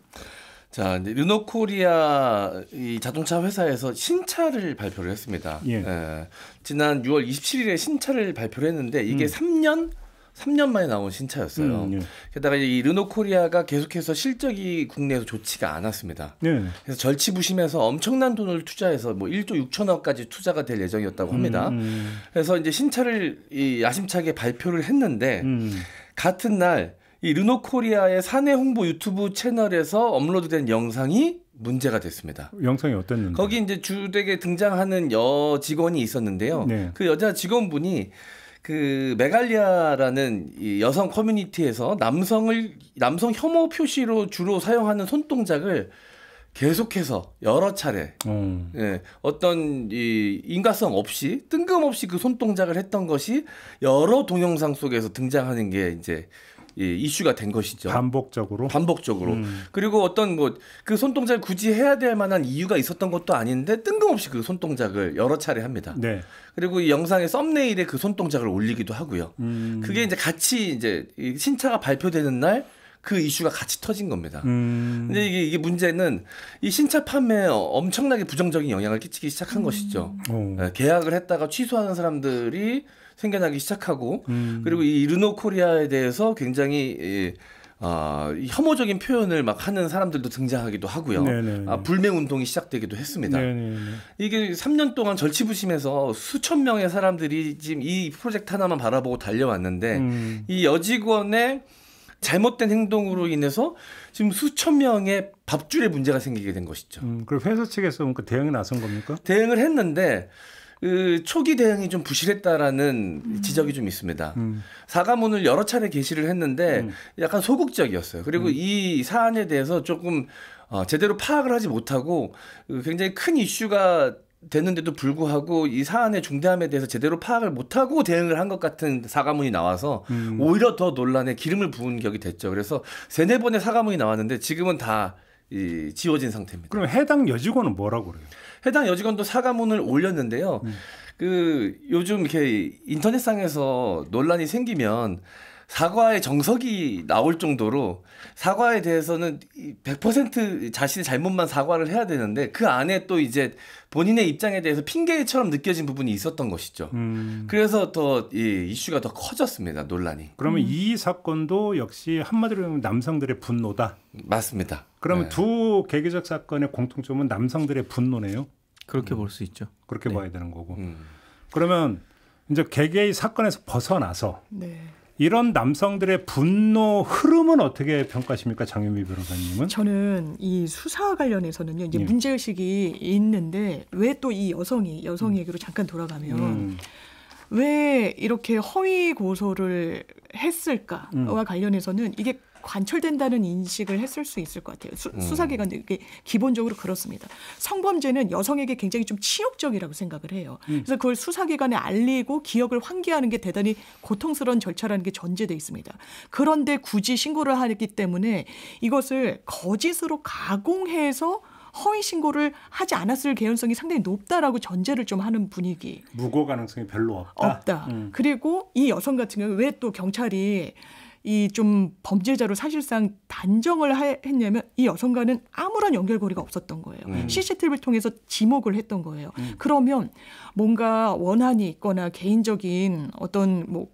자, 이제 르노코리아 이 자동차 회사에서 신차를 발표를 했습니다. 예. 예. 지난 6월 27일에 신차를 발표를 했는데 이게 음. 3년 3년 만에 나온 신차였어요. 음, 예. 게다가 이 르노 코리아가 계속해서 실적이 국내에서 좋지가 않았습니다. 예. 그래서 절치부심해서 엄청난 돈을 투자해서 뭐 1조 6천억까지 투자가 될 예정이었다고 합니다. 음, 음, 그래서 이제 신차를 이 야심차게 발표를 했는데 음. 같은 날 이 르노 코리아의 사내 홍보 유튜브 채널에서 업로드된 영상이 문제가 됐습니다. 영상이 어땠는데? 거기 이제 주택에 등장하는 여 직원이 있었는데요. 네. 그 여자 직원분이 그 메갈리아라는 이 여성 커뮤니티에서 남성을 남성 혐오 표시로 주로 사용하는 손동작을 계속해서 여러 차례 음. 예, 어떤 이 인과성 없이 뜬금없이 그 손동작을 했던 것이 여러 동영상 속에서 등장하는 게 이제 예, 이슈가 된 것이죠. 반복적으로. 반복적으로. 음. 그리고 어떤 뭐그 손동작을 굳이 해야 될 만한 이유가 있었던 것도 아닌데 뜬금없이 그 손동작을 여러 차례 합니다. 네. 그리고 이 영상의 썸네일에 그 손동작을 올리기도 하고요. 음. 그게 이제 같이 이제 신차가 발표되는 날 그 이슈가 같이 터진 겁니다. 음. 근데 이게, 이게 문제는 이 신차 판매에 엄청나게 부정적인 영향을 끼치기 시작한 음. 것이죠. 오. 어. 예, 계약을 했다가 취소하는 사람들이 생겨나기 시작하고 음. 그리고 이 르노 코리아에 대해서 굉장히 이, 아, 혐오적인 표현을 막 하는 사람들도 등장하기도 하고요. 아, 불매 운동이 시작되기도 했습니다. 네네네. 이게 3년 동안 절치부심해서 수천 명의 사람들이 지금 이 프로젝트 하나만 바라보고 달려왔는데 음. 이 여직원의 잘못된 행동으로 인해서 지금 수천 명의 밥줄에 문제가 생기게 된 것이죠. 음, 그럼 회사 측에서 그 대응이 나선 겁니까? 대응을 했는데 그 초기 대응이 좀 부실했다라는 음. 지적이 좀 있습니다. 음. 사과문을 여러 차례 게시를 했는데 음. 약간 소극적이었어요. 그리고 음. 이 사안에 대해서 조금 어, 제대로 파악을 하지 못하고 굉장히 큰 이슈가 됐는데도 불구하고 이 사안의 중대함에 대해서 제대로 파악을 못하고 대응을 한 것 같은 사과문이 나와서 음. 오히려 더 논란에 기름을 부은 격이 됐죠. 그래서 세네 번의 사과문이 나왔는데 지금은 다 이, 지워진 상태입니다. 그럼 해당 여직원은 뭐라고 그래요? 해당 여직원도 사과문을 올렸는데요. 음. 그 요즘 이렇게 인터넷상에서 논란이 생기면 사과의 정석이 나올 정도로 사과에 대해서는 100% 자신의 잘못만 사과를 해야 되는데 그 안에 또 이제 본인의 입장에 대해서 핑계처럼 느껴진 부분이 있었던 것이죠. 음. 그래서 더이 이슈가 더 커졌습니다. 논란이. 그러면 음. 이 사건도 역시 한마디로 하면 남성들의 분노다. 맞습니다. 그러면 네. 두개기적 사건의 공통점은 남성들의 분노네요. 그렇게 음. 볼수 있죠. 그렇게 네. 봐야 되는 거고. 음. 그러면 이제 개개의 사건에서 벗어나서 네. 이런 남성들의 분노 흐름은 어떻게 평가하십니까, 장윤미 변호사님은? 저는 이 수사 관련해서는요, 이제 예. 문제 의식이 있는데 왜 또 이 여성이 여성 얘기로 음. 잠깐 돌아가면. 음. 왜 이렇게 허위 고소를 했을까와 음. 관련해서는 이게 관철된다는 인식을 했을 수 있을 것 같아요. 수, 음. 수사기관들이 기본적으로 그렇습니다. 성범죄는 여성에게 굉장히 좀 치욕적이라고 생각을 해요. 음. 그래서 그걸 수사기관에 알리고 기억을 환기하는 게 대단히 고통스러운 절차라는 게 전제돼 있습니다. 그런데 굳이 신고를 하기 때문에 이것을 거짓으로 가공해서 허위 신고를 하지 않았을 개연성이 상당히 높다라고 전제를 좀 하는 분위기. 무고 가능성이 별로 없다. 없다. 음. 그리고 이 여성 같은 경우 왜또 경찰이 이좀 범죄자로 사실상 단정을 했냐면 이 여성과는 아무런 연결고리가 없었던 거예요. 음. CCTV를 통해서 지목을 했던 거예요. 음. 그러면 뭔가 원한이 있거나 개인적인 어떤 뭐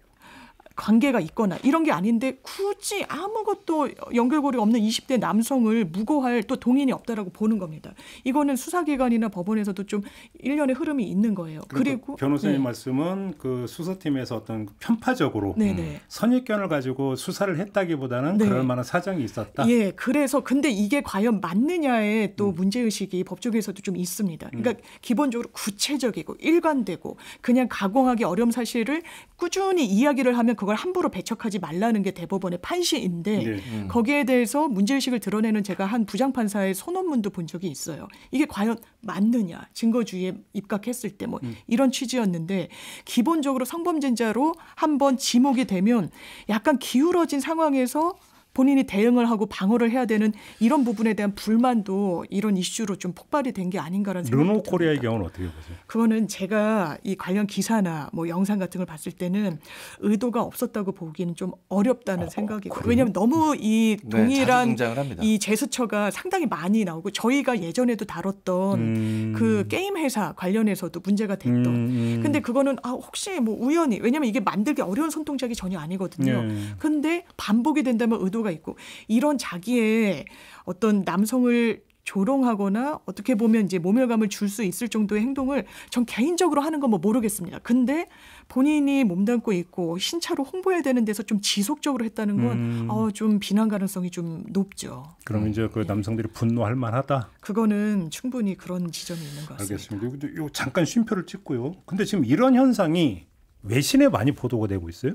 관계가 있거나 이런 게 아닌데 굳이 아무것도 연결고리 없는 20대 남성을 무고할 또 동인이 없다라고 보는 겁니다. 이거는 수사기관이나 법원에서도 좀 일련의 흐름이 있는 거예요. 그리고 변호사님 네. 말씀은 그 수사팀에서 어떤 편파적으로 네, 음, 네 선입견을 가지고 수사를 했다기보다는 네. 그럴 만한 사정이 있었다. 예, 그래서 근데 이게 과연 맞느냐에 또 음. 문제 의식이 법조계에서도 좀 있습니다. 음. 그러니까 음. 기본적으로 구체적이고 일관되고 그냥 가공하기 어려운 사실을 꾸준히 이야기를 하면 그 그걸 함부로 배척하지 말라는 게 대법원의 판시인데 네. 음. 거기에 대해서 문제의식을 드러내는 제가 한 부장판사의 선언문도 본 적이 있어요. 이게 과연 맞느냐 증거주의에 입각했을 때뭐 음. 이런 취지였는데 기본적으로 성범죄자로 한번 지목이 되면 약간 기울어진 상황에서 본인이 대응을 하고 방어를 해야 되는 이런 부분에 대한 불만도 이런 이슈로 좀 폭발이 된 게 아닌가라는 생각이 르노 코리아의 경우는 어떻게 보세요? 그거는 제가 이 관련 기사나 뭐 영상 같은 걸 봤을 때는 의도가 없었다고 보기는 좀 어렵다는 어, 생각이 고 왜냐하면 너무 이 네, 동일한 네, 이 제스처가 상당히 많이 나오고 저희가 예전에도 다뤘던 음... 그 게임 회사 관련해서도 문제가 됐던 음... 음. 근데 그거는 아 혹시 뭐 우연히 왜냐하면 이게 만들기 어려운 손동작이 전혀 아니거든요. 네. 근데 반복이 된다면 의도가 정도가 있고 이런 자기의 어떤 남성을 조롱하거나 어떻게 보면 이제 모멸감을 줄 수 있을 정도의 행동을 전 개인적으로 하는 건 뭐 모르겠습니다. 근데 본인이 몸담고 있고 신차로 홍보해야 되는 데서 좀 지속적으로 했다는 건 음. 어, 좀 비난 가능성이 좀 높죠. 그럼 네. 이제 그 네. 남성들이 분노할 만하다. 그거는 충분히 그런 지점이 있는 것 같습니다. 알겠습니다. 요 잠깐 쉼표를 찍고요. 근데 지금 이런 현상이 외신에 많이 보도가 되고 있어요.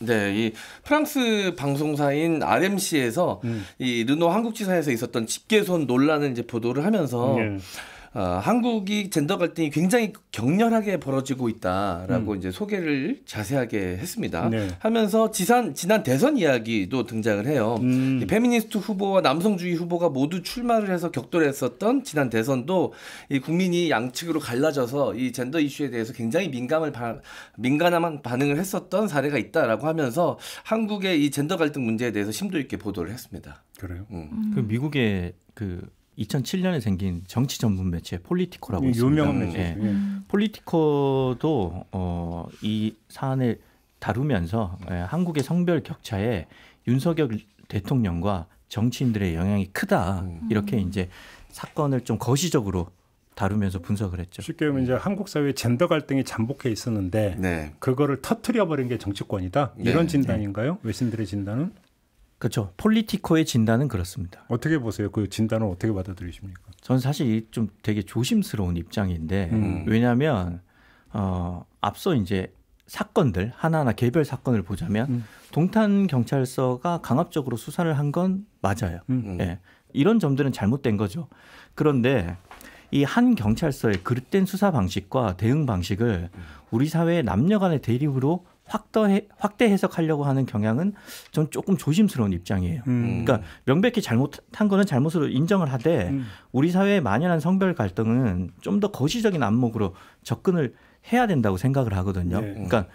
네, 이 프랑스 방송사인 RMC에서 음. 이 르노 한국지사에서 있었던 집계손 논란을 이제 보도를 하면서 예. 어, 한국이 젠더 갈등이 굉장히 격렬하게 벌어지고 있다라고 음. 이제 소개를 자세하게 했습니다. 네. 하면서 지산, 지난 대선 이야기도 등장을 해요. 음. 페미니스트 후보와 남성주의 후보가 모두 출마를 해서 격돌했었던 지난 대선도 이 국민이 양측으로 갈라져서 이 젠더 이슈에 대해서 굉장히 민감을 바, 민감한 반응을 했었던 사례가 있다라고 하면서 한국의 이 젠더 갈등 문제에 대해서 심도 있게 보도를 했습니다. 그래요? 음. 그 미국의 그 2007년에 생긴 정치 전문 매체 폴리티코라고 음, 있습니다. 유명한 매체. 예. 폴리티코도 어, 이 사안을 다루면서 예, 한국의 성별 격차에 윤석열 대통령과 정치인들의 영향이 크다 음. 이렇게 이제 사건을 좀 거시적으로 다루면서 분석을 했죠. 쉽게 말하면 이제 한국 사회의 젠더 갈등이 잠복해 있었는데 네. 그거를 터트려 버린 게 정치권이다. 이런 네. 진단인가요? 네. 외신들의 진단은? 그렇죠. 폴리티코의 진단은 그렇습니다. 어떻게 보세요? 그 진단을 어떻게 받아들이십니까? 저는 사실 좀 되게 조심스러운 입장인데 음. 왜냐하면 어, 앞서 이제 사건들 하나하나 개별 사건을 보자면 음. 동탄 경찰서가 강압적으로 수사를 한 건 맞아요. 음. 음. 예. 이런 점들은 잘못된 거죠. 그런데 이 한 경찰서의 그릇된 수사 방식과 대응 방식을 우리 사회의 남녀 간의 대립으로 확대, 확대 해석하려고 하는 경향은 전 조금 조심스러운 입장이에요. 음. 그러니까 명백히 잘못한 거는 잘못으로 인정을 하되 음. 우리 사회에 만연한 성별 갈등은 좀 더 거시적인 안목으로 접근을 해야 된다고 생각을 하거든요. 네. 그러니까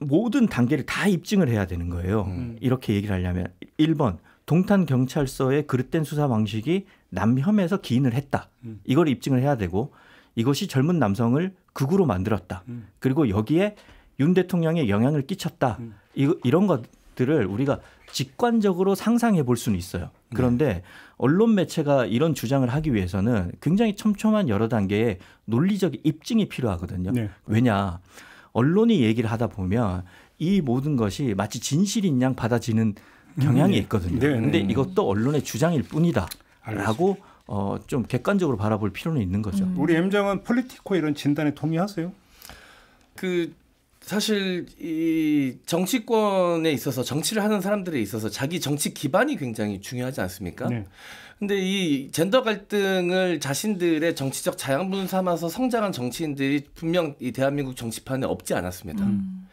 모든 단계를 다 입증을 해야 되는 거예요. 음. 이렇게 얘기를 하려면 1번 동탄 경찰서의 그릇된 수사 방식이 남혐에서 기인을 했다. 음. 이걸 입증을 해야 되고 이것이 젊은 남성을 극으로 만들었다. 음. 그리고 여기에 윤 대통령에 영향을 끼쳤다. 음. 이, 이런 것들을 우리가 직관적으로 상상해 볼 수는 있어요. 네. 그런데 네. 언론 매체가 이런 주장을 하기 위해서는 굉장히 촘촘한 여러 단계의 논리적 입증이 필요하거든요. 네. 왜냐 언론이 얘기를 하다 보면 이 모든 것이 마치 진실인 양 받아지는 경향이 네. 있거든요. 네. 근데 이것도 언론의 주장일 뿐이다라고 어, 좀 객관적으로 바라볼 필요는 있는 거죠. 음. 우리 M 장은 폴리티코 이런 진단에 동의하세요? 그 사실 이 정치권에 있어서 정치를 하는 사람들에 있어서 자기 정치 기반이 굉장히 중요하지 않습니까? 네. 근데 이 젠더 갈등을 자신들의 정치적 자양분 삼아서 성장한 정치인들이 분명 이 대한민국 정치판에 없지 않았습니다. 음.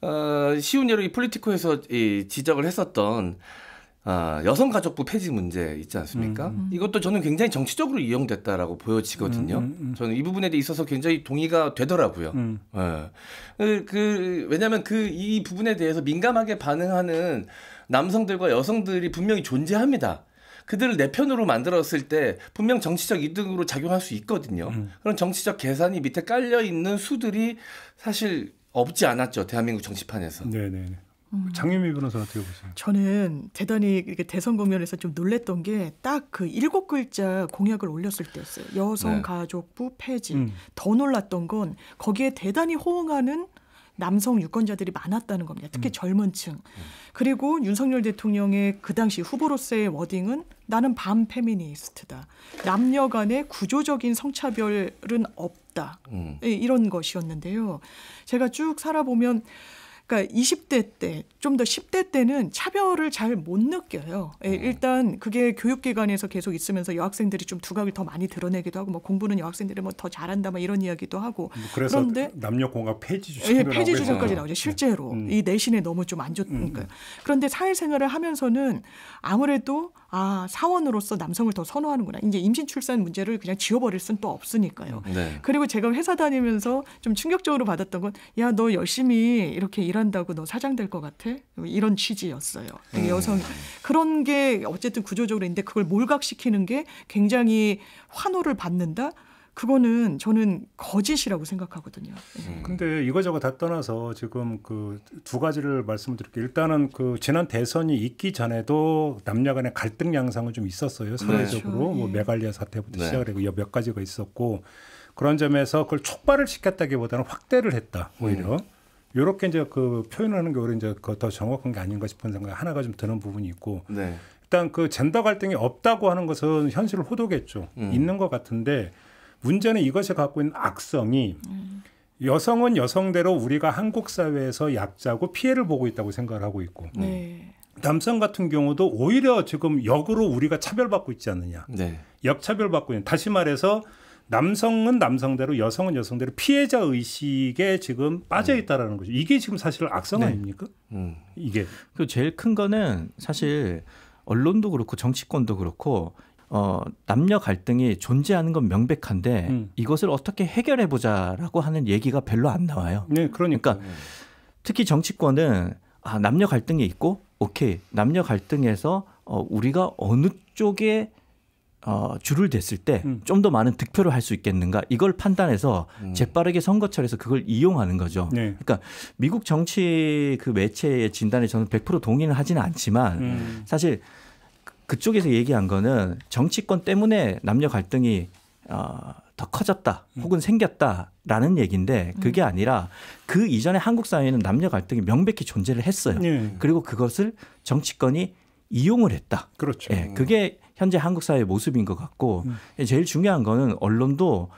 어, 쉬운 예로 이 폴리티코에서 이 지적을 했었던 아, 여성가족부 폐지 문제 있지 않습니까? 음, 음. 이것도 저는 굉장히 정치적으로 이용됐다라고 보여지거든요. 음, 음, 음. 저는 이 부분에 대해 있어서 굉장히 동의가 되더라고요. 음. 네. 그, 그 왜냐하면 그 이 부분에 대해서 민감하게 반응하는 남성들과 여성들이 분명히 존재합니다. 그들을 내 편으로 만들었을 때 분명 정치적 이득으로 작용할 수 있거든요. 음. 그런 정치적 계산이 밑에 깔려 있는 수들이 사실 없지 않았죠 대한민국 정치판에서. 네네. 네, 네. 음. 장유미 변호사 어떻게 보세요? 저는 대단히 대선 공연에서 좀 놀랬던 게 딱 그 일곱 글자 공약을 올렸을 때였어요. 여성 네. 가족부 폐지. 음. 더 놀랐던 건 거기에 대단히 호응하는 남성 유권자들이 많았다는 겁니다. 특히 음. 젊은 층. 음. 그리고 윤석열 대통령의 그 당시 후보로서의 워딩은 나는 밤 페미니스트다. 남녀 간의 구조적인 성차별은 없다. 음. 예, 이런 것이었는데요. 제가 쭉 살아보면 그러니까 20대 때 좀더 10대 때는 차별을 잘 못 느껴요. 예, 어. 일단 그게 교육기관에서 계속 있으면서 여학생들이 좀 두각을 더 많이 드러내기도 하고 뭐 공부는 여학생들이 뭐 더 잘한다 뭐 이런 이야기도 하고 뭐 그래서 그런데 남녀 공학 폐지 주 예, 폐지 주장까지 네. 나오죠. 실제로 네. 음. 이 내신에 너무 좀 안 좋으니까 음. 그런데 사회생활을 하면서는 아무래도 아 사원으로서 남성을 더 선호하는구나. 이제 임신 출산 문제를 그냥 지워버릴 수는 또 없으니까요. 네. 그리고 제가 회사 다니면서 좀 충격적으로 받았던 건 야 너 열심히 이렇게 일한다고 너 사장 될 것 같아. 이런 취지였어요. 음. 여성 그런 게 어쨌든 구조적으로 있는데 그걸 몰각시키는 게 굉장히 환호를 받는다. 그거는 저는 거짓이라고 생각하거든요. 네. 음. 근데 이거저거 다 떠나서 지금 그 두 가지를 말씀을 드릴게요. 일단은 그 지난 대선이 있기 전에도 남녀 간의 갈등 양상은 좀 있었어요. 네. 사회적으로 네. 뭐 예. 메갈리아 사태부터 네. 시작되고 몇 가지가 있었고 그런 점에서 그걸 촉발을 시켰다기보다는 확대를 했다 오히려. 음. 요렇게 이제 그 표현하는 을게 오히려 이제 더 정확한 게 아닌가 싶은 생각 하나가 좀 드는 부분이 있고 네. 일단 그 젠더 갈등이 없다고 하는 것은 현실을 호도겠죠. 음. 있는 것 같은데 문제는 이것이 갖고 있는 악성이 음. 여성은 여성대로 우리가 한국 사회에서 약자고 피해를 보고 있다고 생각을 하고 있고 네. 남성 같은 경우도 오히려 지금 역으로 우리가 차별받고 있지 않느냐. 네. 역차별받고 있는 다시 말해서 남성은 남성대로 여성은 여성대로 피해자 의식에 지금 빠져 음. 있다라는 거죠. 이게 지금 사실 악성 네. 아닙니까? 음. 이게 그 제일 큰 거는 사실 언론도 그렇고 정치권도 그렇고 어, 남녀 갈등이 존재하는 건 명백한데 음. 이것을 어떻게 해결해 보자라고 하는 얘기가 별로 안 나와요. 네, 그러니까 특히 정치권은 아 남녀 갈등이 있고 오케이 남녀 갈등에서 어, 우리가 어느 쪽에 어, 줄을 댔을 때 좀더 음. 많은 득표를 할 수 있겠는가 이걸 판단해서 음. 재빠르게 선거철에서 그걸 이용하는 거죠. 네. 그러니까 미국 정치 그 매체의 진단에 저는 100% 동의는 하지는 않지만 음. 사실 그쪽에서 얘기한 거는 정치권 때문에 남녀 갈등이 어, 더 커졌다 음. 혹은 생겼다라는 얘기인데 그게 음. 아니라 그 이전에 한국 사회에는 남녀 갈등이 명백히 존재를 했어요. 네. 그리고 그것을 정치권이 이용을 했다. 그렇죠. 예, 그게 현재 한국 사회의 모습인 것 같고 음. 제일 중요한 거는 언론도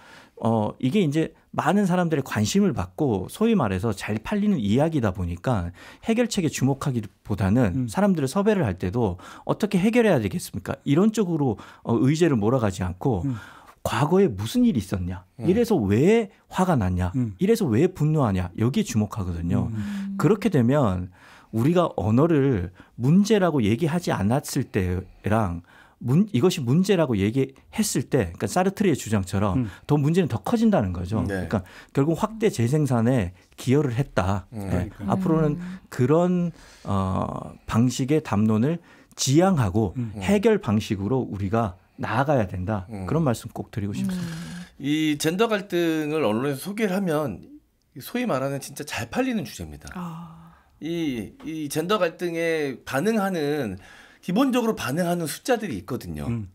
어 이게 이제 많은 사람들의 관심을 받고 소위 말해서 잘 팔리는 이야기다 보니까 해결책에 주목하기보다는 음. 사람들을 섭외를 할 때도 어떻게 해결해야 되겠습니까? 이런 쪽으로 어, 의제를 몰아가지 않고 음. 과거에 무슨 일이 있었냐? 음. 이래서 왜 화가 났냐? 음. 이래서 왜 분노하냐? 여기에 주목하거든요. 음. 음. 그렇게 되면 우리가 언어를 문제라고 얘기하지 않았을 때랑 문, 이것이 문제라고 얘기했을 때, 그러니까 사르트르의 주장처럼 음. 더 문제는 더 커진다는 거죠. 네. 그러니까 결국 확대 재생산에 기여를 했다. 음. 네. 그러니까. 음. 앞으로는 그런 어, 방식의 담론을 지향하고 음. 음. 해결 방식으로 우리가 나아가야 된다. 음. 그런 말씀 꼭 드리고 싶습니다. 이 젠더 갈등을 언론에서 소개를 하면 소위 말하는 진짜 잘 팔리는 주제입니다. 아. 이, 이 젠더 갈등에 반응하는 기본적으로 반응하는 숫자들이 있거든요. 음.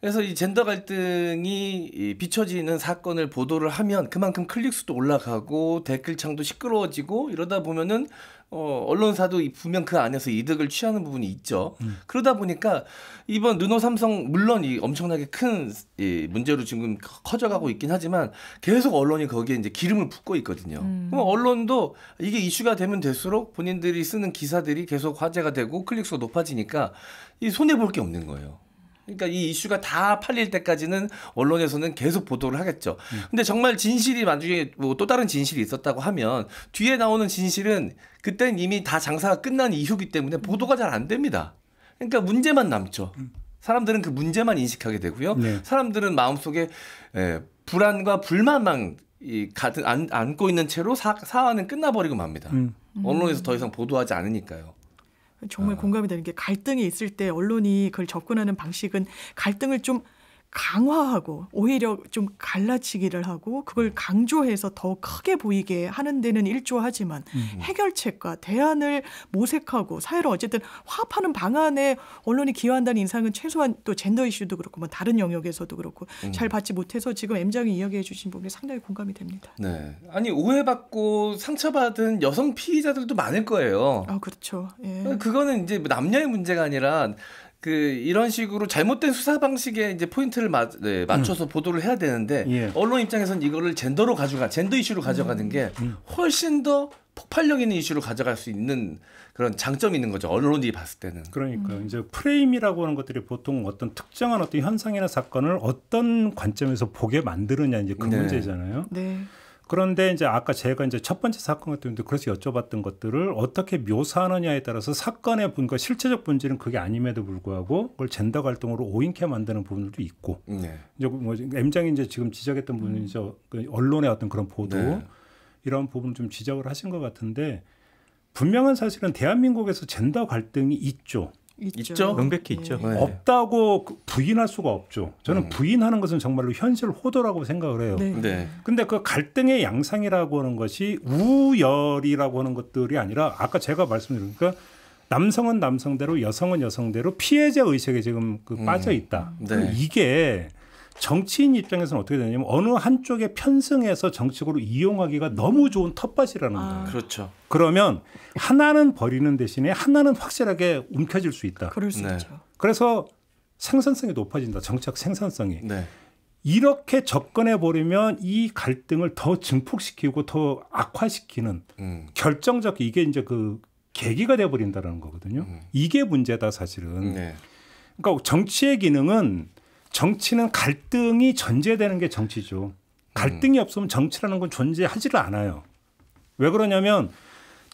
그래서 이 젠더 갈등이 비춰지는 사건을 보도를 하면 그만큼 클릭 수도 올라가고 댓글창도 시끄러워지고 이러다 보면은 어 언론사도 분명 그 안에서 이득을 취하는 부분이 있죠. 음. 그러다 보니까 이번 르노 삼성 물론 이 엄청나게 큰이 문제로 지금 커져가고 있긴 하지만 계속 언론이 거기에 이제 기름을 붓고 있거든요. 음. 그럼 언론도 이게 이슈가 되면 될수록 본인들이 쓰는 기사들이 계속 화제가 되고 클릭수가 높아지니까 이 손해 볼 게 없는 거예요. 그러니까 이 이슈가 다 팔릴 때까지는 언론에서는 계속 보도를 하겠죠. 음. 근데 정말 진실이 만약에 뭐또 다른 진실이 있었다고 하면 뒤에 나오는 진실은 그때는 이미 다 장사가 끝난 이후기 때문에 보도가 잘 안 됩니다. 그러니까 문제만 남죠. 음. 사람들은 그 문제만 인식하게 되고요. 네. 사람들은 마음속에 에, 예, 불안과 불만만 이 가득 안, 안고 있는 채로 사, 사안은 끝나버리고 맙니다. 음. 언론에서 더 이상 보도하지 않으니까요. 정말 어. 공감이 되는 게 갈등이 있을 때 언론이 그걸 접근하는 방식은 갈등을 좀 강화하고 오히려 좀 갈라치기를 하고 그걸 음. 강조해서 더 크게 보이게 하는 데는 일조하지만 음. 해결책과 대안을 모색하고 사회를 어쨌든 화합하는 방안에 언론이 기여한다는 인상은 최소한 또 젠더 이슈도 그렇고 뭐 다른 영역에서도 그렇고 음. 잘 받지 못해서 지금 엠장이 이야기해 주신 부분이 상당히 공감이 됩니다. 네. 아니 오해받고 상처받은 여성 피의자들도 많을 거예요. 아, 그렇죠. 예. 그거는 이제 남녀의 문제가 아니라 그 이런 식으로 잘못된 수사 방식에 이제 포인트를 맞, 네, 맞춰서 음. 보도를 해야 되는데 예. 언론 입장에선 이거를 젠더로 가져가 젠더 이슈로 가져가는 음, 게 음, 음. 훨씬 더 폭발력 있는 이슈로 가져갈 수 있는 그런 장점이 있는 거죠. 언론이 봤을 때는. 그러니까요. 이제 프레임이라고 하는 것들이 보통 어떤 특정한 어떤 현상이나 사건을 어떤 관점에서 보게 만드느냐 이제 그 네. 문제잖아요. 네. 그런데 이제 아까 제가 이제 첫 번째 사건 같은 경우 그래서 여쭤봤던 것들을 어떻게 묘사하느냐에 따라서 사건의 본과 실체적 본질은 그게 아님에도 불구하고 그걸 젠더 갈등으로 오인케 만드는 부분들도 있고 네. 이제 뭐 엠장이 이제 지금 지적했던 부분이 죠제 음. 그 언론의 어떤 그런 보도 네. 이런 부분 좀 지적을 하신 것 같은데 분명한 사실은 대한민국에서 젠더 갈등이 있죠. 있죠. 명백히 있죠. 예. 네. 없다고 그 부인할 수가 없죠. 저는 음. 부인하는 것은 정말로 현실 호도라고 생각을 해요. 네. 네. 근데 그 갈등의 양상이라고 하는 것이 우열이라고 하는 것들이 아니라 아까 제가 말씀드린 그러니까 남성은 남성대로 여성은 여성대로 피해자 의식에 지금 그 음. 빠져 있다. 네. 이게 정치인 입장에서는 어떻게 되냐면 어느 한쪽에 편승해서 정치적으로 이용하기가 너무 좋은 텃밭이라는 아. 거예요. 그렇죠. 그러면 하나는 버리는 대신에 하나는 확실하게 움켜질 수 있다. 그럴 수 네. 있죠. 그래서 생산성이 높아진다. 정책 생산성이. 네. 이렇게 접근해 버리면 이 갈등을 더 증폭시키고 더 악화시키는 음. 결정적 이게 이제 그 계기가 돼 버린다라는 거거든요. 음. 이게 문제다 사실은. 네. 그러니까 정치의 기능은 정치는 갈등이 전제되는 게 정치죠. 갈등이 없으면 정치라는 건 존재하지를 않아요. 왜 그러냐면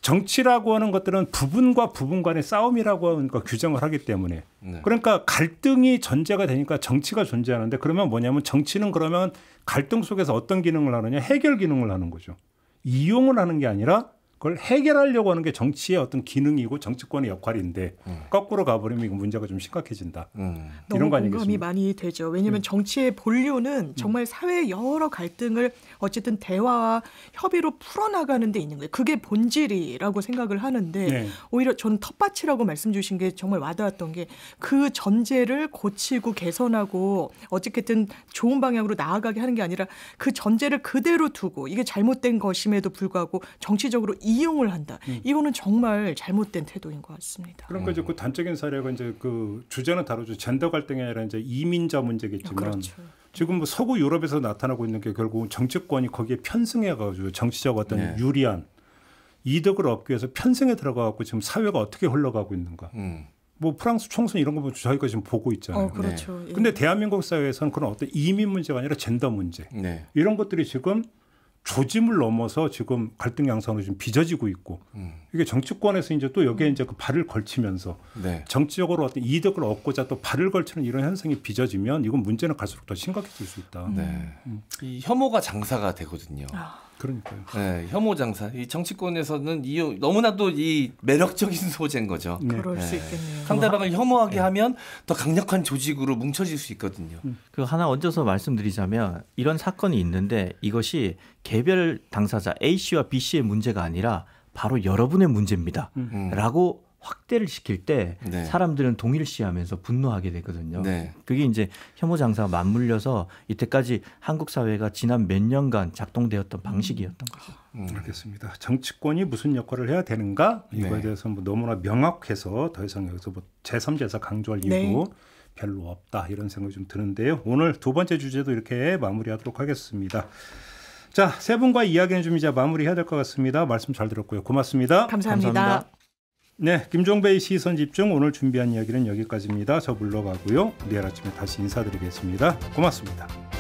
정치라고 하는 것들은 부분과 부분 간의 싸움이라고 하니까 규정을 하기 때문에 네. 그러니까 갈등이 전제가 되니까 정치가 존재하는데 그러면 뭐냐면 정치는 그러면 갈등 속에서 어떤 기능을 하느냐 해결 기능을 하는 거죠 이용을 하는 게 아니라 그걸 해결하려고 하는 게 정치의 어떤 기능이고 정치권의 역할인데 음. 거꾸로 가버리면 이거 문제가 좀 심각해진다. 음. 이런 거아니 공감이 많이 되죠. 왜냐하면 음. 정치의 본류는 음. 정말 사회 여러 갈등을 어쨌든 대화와 협의로 풀어나가는 데 있는 거예요. 그게 본질이라고 생각을 하는데 네. 오히려 저는 텃밭이라고 말씀 주신 게 정말 와닿았던 게 그 전제를 고치고 개선하고 어쨌든 좋은 방향으로 나아가게 하는 게 아니라 그 전제를 그대로 두고 이게 잘못된 것임에도 불구하고 정치적으로 이 이용을 한다. 음. 이거는 정말 잘못된 태도인 것 같습니다. 그러니까 이제 그 단적인 사례가 이제 그 주제는 다루죠. 젠더 갈등이 아니라 이제 이민자 문제겠지만 아, 그렇죠. 지금 뭐 서구 유럽에서 나타나고 있는 게 결국 정치권이 거기에 편승해가지고 정치적 어떤 네. 유리한 이득을 얻기 위해서 편승에 들어가갖고 지금 사회가 어떻게 흘러가고 있는가. 음. 뭐 프랑스 총선 이런 거 저희가 지금 보고 있잖아요. 어, 그렇죠. 네. 근데 예. 대한민국 사회에서는 그런 어떤 이민 문제가 아니라 젠더 문제 네. 이런 것들이 지금 조짐을 넘어서 지금 갈등 양상으로 좀 빚어지고 있고 음. 이게 정치권에서 이제 또 여기에 음. 이제 그 발을 걸치면서 네. 정치적으로 어떤 이득을 얻고자 또 발을 걸치는 이런 현상이 빚어지면 이건 문제는 갈수록 더 심각해질 수 있다. 네. 음. 이 혐오가 장사가 되거든요. 아. 그러니까요. 네, 혐오 장사. 이 정치권에서는 이 너무나도 이 매력적인 소재인 거죠. 네. 그럴 네. 수 있겠네요. 상대방을 혐오하게 네. 하면 더 강력한 조직으로 뭉쳐질 수 있거든요. 음. 그 하나 얹어서 말씀드리자면 이런 사건이 있는데 이것이 개별 당사자 A 씨와 B 씨의 문제가 아니라 바로 여러분의 문제입니다. 음. 음. 라고 확대를 시킬 때 네. 사람들은 동일시하면서 분노하게 되거든요. 네. 그게 이제 혐오 장사와 맞물려서 이때까지 한국 사회가 지난 몇 년간 작동되었던 음. 방식이었던 거죠. 음. 알겠습니다. 정치권이 무슨 역할을 해야 되는가 이거에 네. 대해서 뭐 너무나 명확해서 더 이상 여기서 뭐 제3제사 강조할 이유 네. 별로 없다 이런 생각이 좀 드는데요. 오늘 두 번째 주제도 이렇게 마무리하도록 하겠습니다. 자, 세 분과 이야기는 좀 이제 마무리해야 될 것 같습니다. 말씀 잘 들었고요. 고맙습니다 감사합니다. 감사합니다. 네, 김종배의 시선 집중 오늘 준비한 이야기는 여기까지입니다. 저 물러가고요. 내일 아침에 다시 인사드리겠습니다. 고맙습니다.